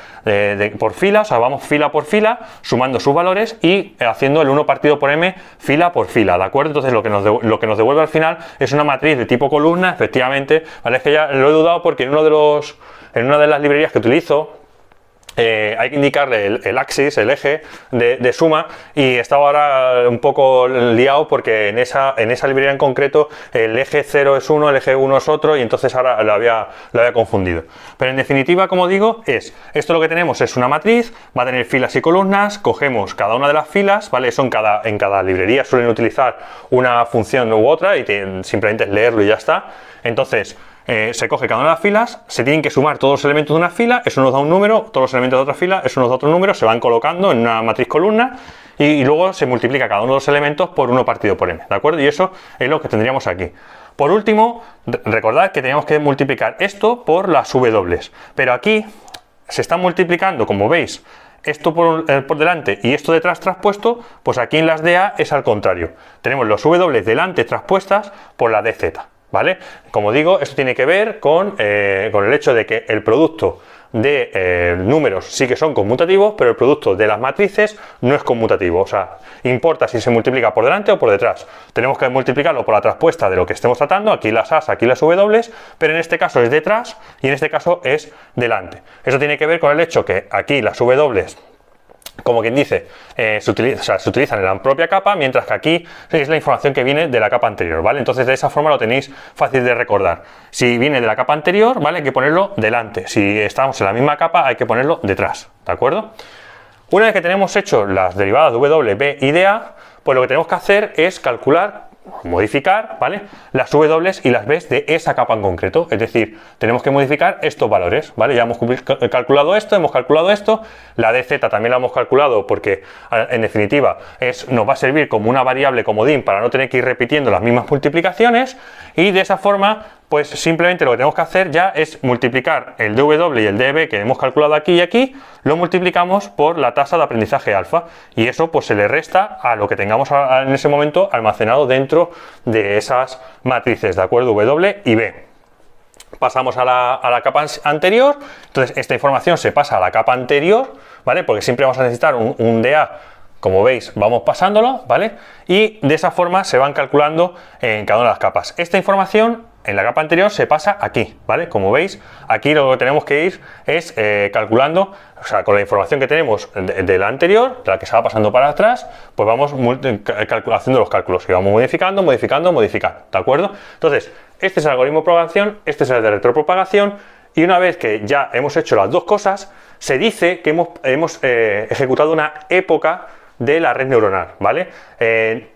por fila, o sea, vamos fila por fila, sumando sus valores y haciendo el 1 partido por M fila por fila, ¿de acuerdo? Entonces lo que nos, lo que nos devuelve al final es una matriz de tipo columna, efectivamente, ¿vale? Es que ya lo he dudado porque en uno de los... En una de las librerías que utilizo, eh, hay que indicarle el, axis, el eje de, suma y estaba ahora un poco liado porque en esa, en esa librería en concreto el eje 0 es uno, el eje 1 es otro y entonces ahora lo había, confundido. Pero en definitiva, como digo, es esto lo que tenemos es una matriz, va a tener filas y columnas, cogemos cada una de las filas, ¿vale? Eso en cada, en cada librería suelen utilizar una función u otra y simplemente es leerlo y ya está. Entonces, eh, se coge cada una de las filas, se tienen que sumar todos los elementos de una fila, eso nos da un número, todos los elementos de otra fila, eso nos da otro número, se van colocando en una matriz columna y, luego se multiplica cada uno de los elementos por uno partido por m, ¿de acuerdo? Y eso es lo que tendríamos aquí. Por último, recordad que tenemos que multiplicar esto por las W, pero aquí se está multiplicando, como veis, esto por, eh, delante y esto detrás traspuesto, pues aquí en las DA es al contrario. Tenemos los W delante traspuestas por la DZ. ¿Vale? Como digo, esto tiene que ver con, eh, el hecho de que el producto de eh, números sí que son conmutativos, pero el producto de las matrices no es conmutativo. O sea, importa si se multiplica por delante o por detrás. Tenemos que multiplicarlo por la traspuesta de lo que estemos tratando, aquí las A's, aquí las W, pero en este caso es detrás y en este caso es delante. Eso tiene que ver con el hecho de que aquí las W como quien dice, eh, se, utilizan en la propia capa, mientras que aquí es la información que viene de la capa anterior, ¿vale? Entonces de esa forma lo tenéis fácil de recordar. Si viene de la capa anterior, ¿vale? Hay que ponerlo delante. Si estamos en la misma capa, hay que ponerlo detrás, ¿de acuerdo? Una vez que tenemos hecho las derivadas de W, B y de pues lo que tenemos que hacer es calcular modificar, ¿vale? Las W y las b de esa capa en concreto. Es decir, tenemos que modificar estos valores, ¿vale? Ya hemos eh, calculado esto, hemos calculado esto. La DZ también la hemos calculado porque, en definitiva, es, nos va a servir como una variable comodín para no tener que ir repitiendo las mismas multiplicaciones. Y de esa forma pues simplemente lo que tenemos que hacer ya es multiplicar el w y el db que hemos calculado aquí y aquí, lo multiplicamos por la tasa de aprendizaje alfa y eso pues se le resta a lo que tengamos en ese momento almacenado dentro de esas matrices, ¿de acuerdo? W y B. Pasamos a la, capa anterior, entonces esta información se pasa a la capa anterior, ¿vale? Porque siempre vamos a necesitar un DA como veis vamos pasándolo, ¿vale? Y de esa forma se van calculando en cada una de las capas. Esta información en la capa anterior se pasa aquí, ¿vale? Como veis, aquí lo que tenemos que ir es eh, calculando, o sea, con la información que tenemos de, la anterior, de la que estaba pasando para atrás, pues vamos haciendo los cálculos y vamos modificando, modificando, modificando, ¿de acuerdo? Entonces, este es el algoritmo de propagación, este es el de retropropagación, y una vez que ya hemos hecho las dos cosas, se dice que hemos, eh, ejecutado una época de la red neuronal, ¿vale? Eh,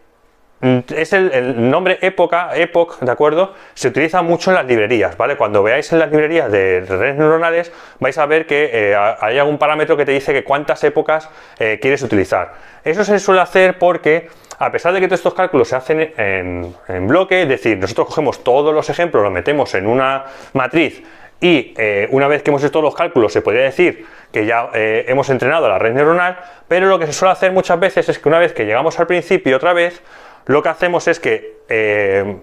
Mm. es el, nombre época, epoch, ¿de acuerdo? Se utiliza mucho en las librerías, ¿vale? Cuando veáis en las librerías de redes neuronales, vais a ver que eh, hay algún parámetro que te dice que cuántas épocas eh, quieres utilizar. Eso se suele hacer porque, a pesar de que todos estos cálculos se hacen en, bloque, es decir, nosotros cogemos todos los ejemplos, los metemos en una matriz y eh, una vez que hemos hecho todos los cálculos se podría decir que ya hemos entrenado a la red neuronal, pero lo que se suele hacer muchas veces es que una vez que llegamos al principio otra vez, lo que hacemos es que, eh,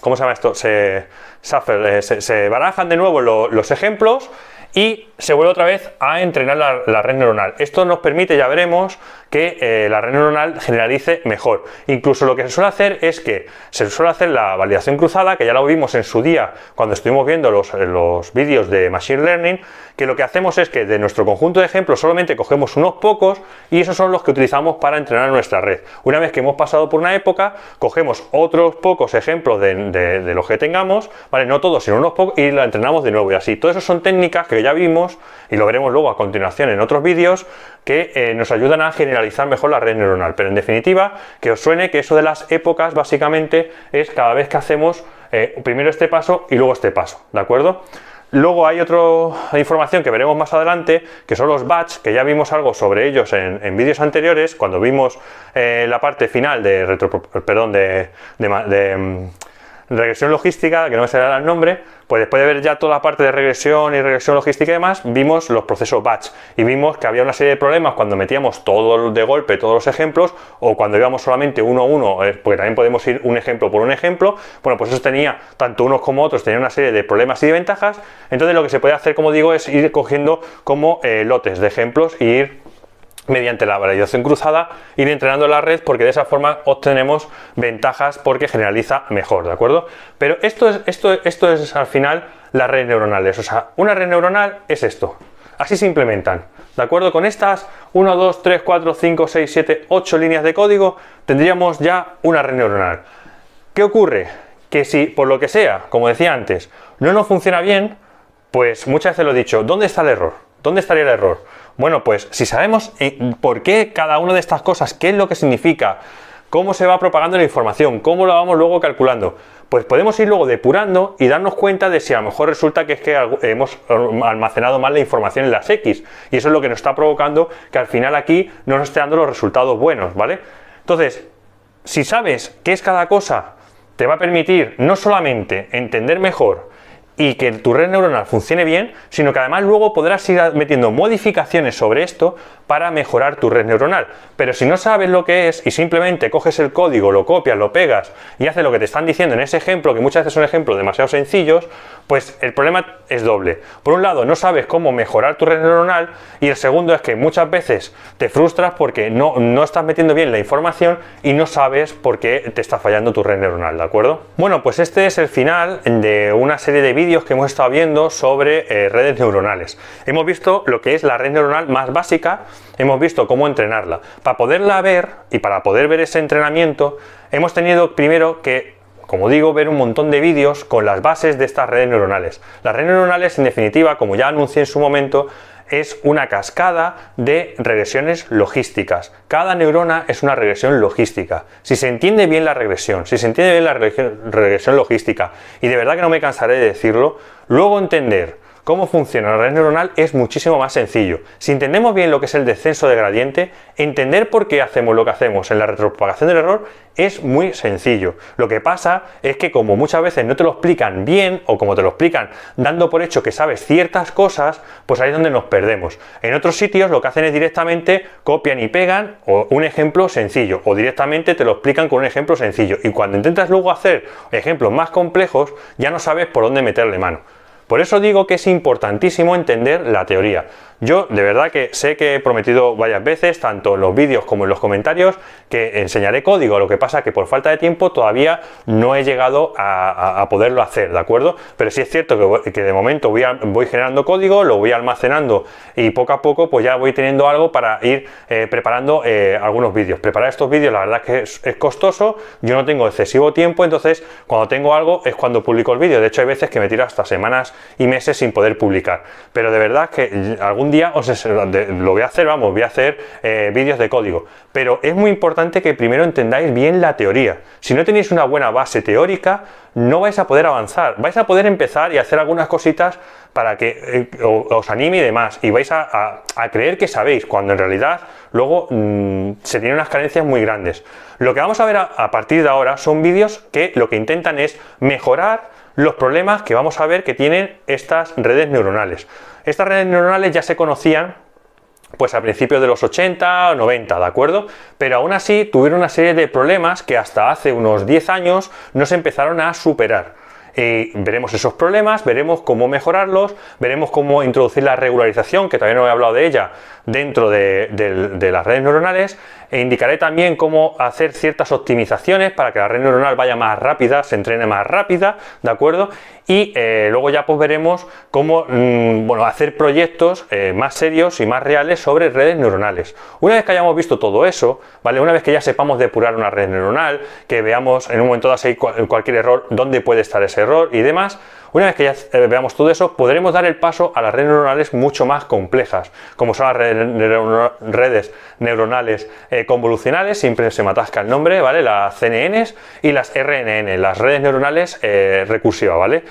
¿cómo se llama esto? Se, se, eh, barajan de nuevo los ejemplos y se vuelve otra vez a entrenar la, red neuronal. Esto nos permite, ya veremos, que eh, la red neuronal generalice mejor. Incluso lo que se suele hacer es que se suele hacer la validación cruzada, que ya lo vimos en su día cuando estuvimos viendo eh, los, vídeos de Machine Learning, que lo que hacemos es que de nuestro conjunto de ejemplos solamente cogemos unos pocos y esos son los que utilizamos para entrenar nuestra red. Una vez que hemos pasado por una época, cogemos otros pocos ejemplos de, de, los que tengamos, ¿vale? No todos, sino unos pocos y la entrenamos de nuevo y así. Todo eso son técnicas que ya vimos y lo veremos luego a continuación en otros vídeos que eh, nos ayudan a generalizar mejor la red neuronal. Pero en definitiva, que os suene que eso de las épocas básicamente es cada vez que hacemos eh, primero este paso y luego este paso, ¿de acuerdo? Luego hay otra información que veremos más adelante, que son los batch, que ya vimos algo sobre ellos en, vídeos anteriores, cuando vimos eh, la parte final de, de mm, regresión logística, que no me sale el nombre, pues después de ver ya toda la parte de regresión y regresión logística y demás, vimos los procesos batch y vimos que había una serie de problemas cuando metíamos todo de golpe todos los ejemplos o cuando íbamos solamente uno a uno, eh, porque también podemos ir un ejemplo por un ejemplo. Bueno, pues eso tenía tanto unos como otros, tenía una serie de problemas y de ventajas. Entonces, lo que se puede hacer, como digo, es ir cogiendo como eh, lotes de ejemplos y ir mediante la validación cruzada, ir entrenando la red porque de esa forma obtenemos ventajas porque generaliza mejor, ¿de acuerdo? Pero esto es, esto, esto es al final las redes neuronales, o sea, una red neuronal es esto, así se implementan, ¿de acuerdo? Con estas 1, 2, 3, 4, 5, 6, 7, 8 líneas de código tendríamos ya una red neuronal. ¿Qué ocurre? Que si por lo que sea, como decía antes, no nos funciona bien, pues muchas veces lo he dicho, ¿dónde está el error? ¿Dónde estaría el error? Bueno, pues si sabemos eh, por qué cada una de estas cosas, qué es lo que significa, cómo se va propagando la información, cómo la vamos luego calculando, pues podemos ir luego depurando y darnos cuenta de si a lo mejor resulta que es que hemos almacenado mal la información en las X. Y eso es lo que nos está provocando que al final aquí no nos esté dando los resultados buenos, ¿vale? Entonces, si sabes qué es cada cosa, te va a permitir no solamente entender mejor y que tu red neuronal funcione bien, sino que además luego podrás ir metiendo modificaciones sobre esto para mejorar tu red neuronal. Pero si no sabes lo que es y simplemente coges el código, lo copias, lo pegas y haces lo que te están diciendo en ese ejemplo, que muchas veces son ejemplos demasiado sencillos, pues el problema es doble. Por un lado, no sabes cómo mejorar tu red neuronal y el segundo es que muchas veces te frustras porque no, no estás metiendo bien la información y no sabes por qué te está fallando tu red neuronal, ¿de acuerdo? Bueno, pues este es el final de una serie de vídeos vídeos que hemos estado viendo sobre eh, redes neuronales. Hemos visto lo que es la red neuronal más básica, hemos visto cómo entrenarla. Para poderla ver y para poder ver ese entrenamiento, hemos tenido primero que como digo, ver un montón de vídeos con las bases de estas redes neuronales. Las redes neuronales, en definitiva, como ya anuncié en su momento, es una cascada de regresiones logísticas. Cada neurona es una regresión logística. Si se entiende bien la regresión, si se entiende bien la regresión logística, y de verdad que no me cansaré de decirlo, luego entender cómo funciona la red neuronal es muchísimo más sencillo. Si entendemos bien lo que es el descenso de gradiente, entender por qué hacemos lo que hacemos en la retropropagación del error es muy sencillo. Lo que pasa es que como muchas veces no te lo explican bien o como te lo explican dando por hecho que sabes ciertas cosas, pues ahí es donde nos perdemos. En otros sitios lo que hacen es directamente copian y pegan o un ejemplo sencillo o directamente te lo explican con un ejemplo sencillo y cuando intentas luego hacer ejemplos más complejos ya no sabes por dónde meterle mano. Por eso digo que es importantísimo entender la teoría. Yo de verdad que sé que he prometido varias veces, tanto en los vídeos como en los comentarios, que enseñaré código, lo que pasa que por falta de tiempo todavía no he llegado a, poderlo hacer, ¿de acuerdo? Pero sí es cierto que, de momento voy, generando código, lo voy almacenando y poco a poco pues ya voy teniendo algo para ir eh, preparando eh, algunos vídeos. Preparar estos vídeos la verdad es que es, costoso, yo no tengo excesivo tiempo, entonces cuando tengo algo es cuando publico el vídeo. De hecho hay veces que me tiro hasta semanas y meses sin poder publicar. Pero de verdad que mm, algún día os lo voy a hacer, vamos, voy a hacer eh, vídeos de código. Pero es muy importante que primero entendáis bien la teoría. Si no tenéis una buena base teórica, no vais a poder avanzar. Vais a poder empezar y hacer algunas cositas para que eh, os anime y demás. Y vais a, creer que sabéis, cuando en realidad luego mm, se tienen unas carencias muy grandes. Lo que vamos a ver a partir de ahora son vídeos que lo que intentan es mejorar los problemas que vamos a ver que tienen estas redes neuronales. Estas redes neuronales ya se conocían pues a principios de los 80, 90, ¿de acuerdo? Pero aún así tuvieron una serie de problemas que hasta hace unos 10 años no se empezaron a superar. veremos esos problemas, veremos cómo mejorarlos, veremos cómo introducir la regularización, que también no he hablado de ella, dentro de, de, las redes neuronales, e indicaré también cómo hacer ciertas optimizaciones para que la red neuronal vaya más rápida, se entrene más rápida, ¿de acuerdo? y eh, luego ya pues veremos cómo mm, bueno, hacer proyectos eh, más serios y más reales sobre redes neuronales. Una vez que hayamos visto todo eso, ¿vale? una vez que ya sepamos depurar una red neuronal, que veamos en un momento dado si hay cualquier error, dónde puede estar ese error y demás, una vez que ya eh, veamos todo eso, podremos dar el paso a las redes neuronales mucho más complejas, como son las redes neuronales eh, convolucionales, siempre se me atasca el nombre, ¿vale? Las CNNs y las RNN, las redes neuronales eh, recursivas, ¿vale?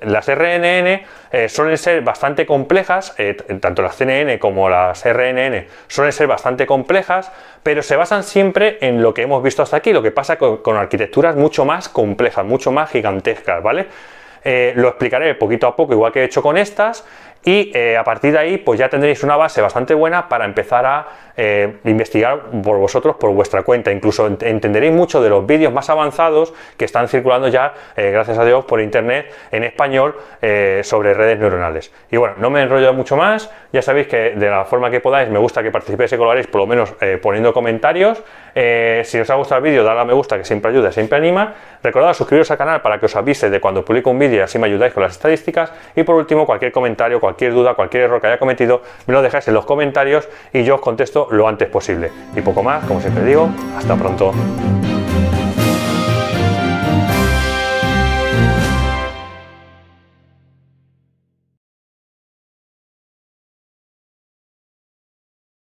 las RNN suelen ser bastante complejas, tanto las CNN como las RNN suelen ser bastante complejas, pero se basan siempre en lo que hemos visto hasta aquí, lo que pasa con arquitecturas mucho más complejas, mucho más gigantescas, ¿vale? Eh, lo explicaré poquito a poco, igual que he hecho con estas, y eh, a partir de ahí pues ya tendréis una base bastante buena para empezar a eh, investigar por vosotros, por vuestra cuenta. Incluso entenderéis mucho de los vídeos más avanzados que están circulando ya, eh, gracias a Dios, por internet en español eh, sobre redes neuronales. Y bueno, no me enrollo mucho más. Ya sabéis que de la forma que podáis, me gusta que participéis y colaboréis, por lo menos poniendo comentarios. si os ha gustado el vídeo, dadle a me gusta, que siempre ayuda, siempre anima. Recordad suscribiros al canal para que os avise de cuando publico un vídeo y así me ayudáis con las estadísticas. Y por último, cualquier comentario, cualquier duda, cualquier error que haya cometido, me lo dejáis en los comentarios y yo os contesto lo antes posible. Y poco más, como siempre digo, hasta pronto.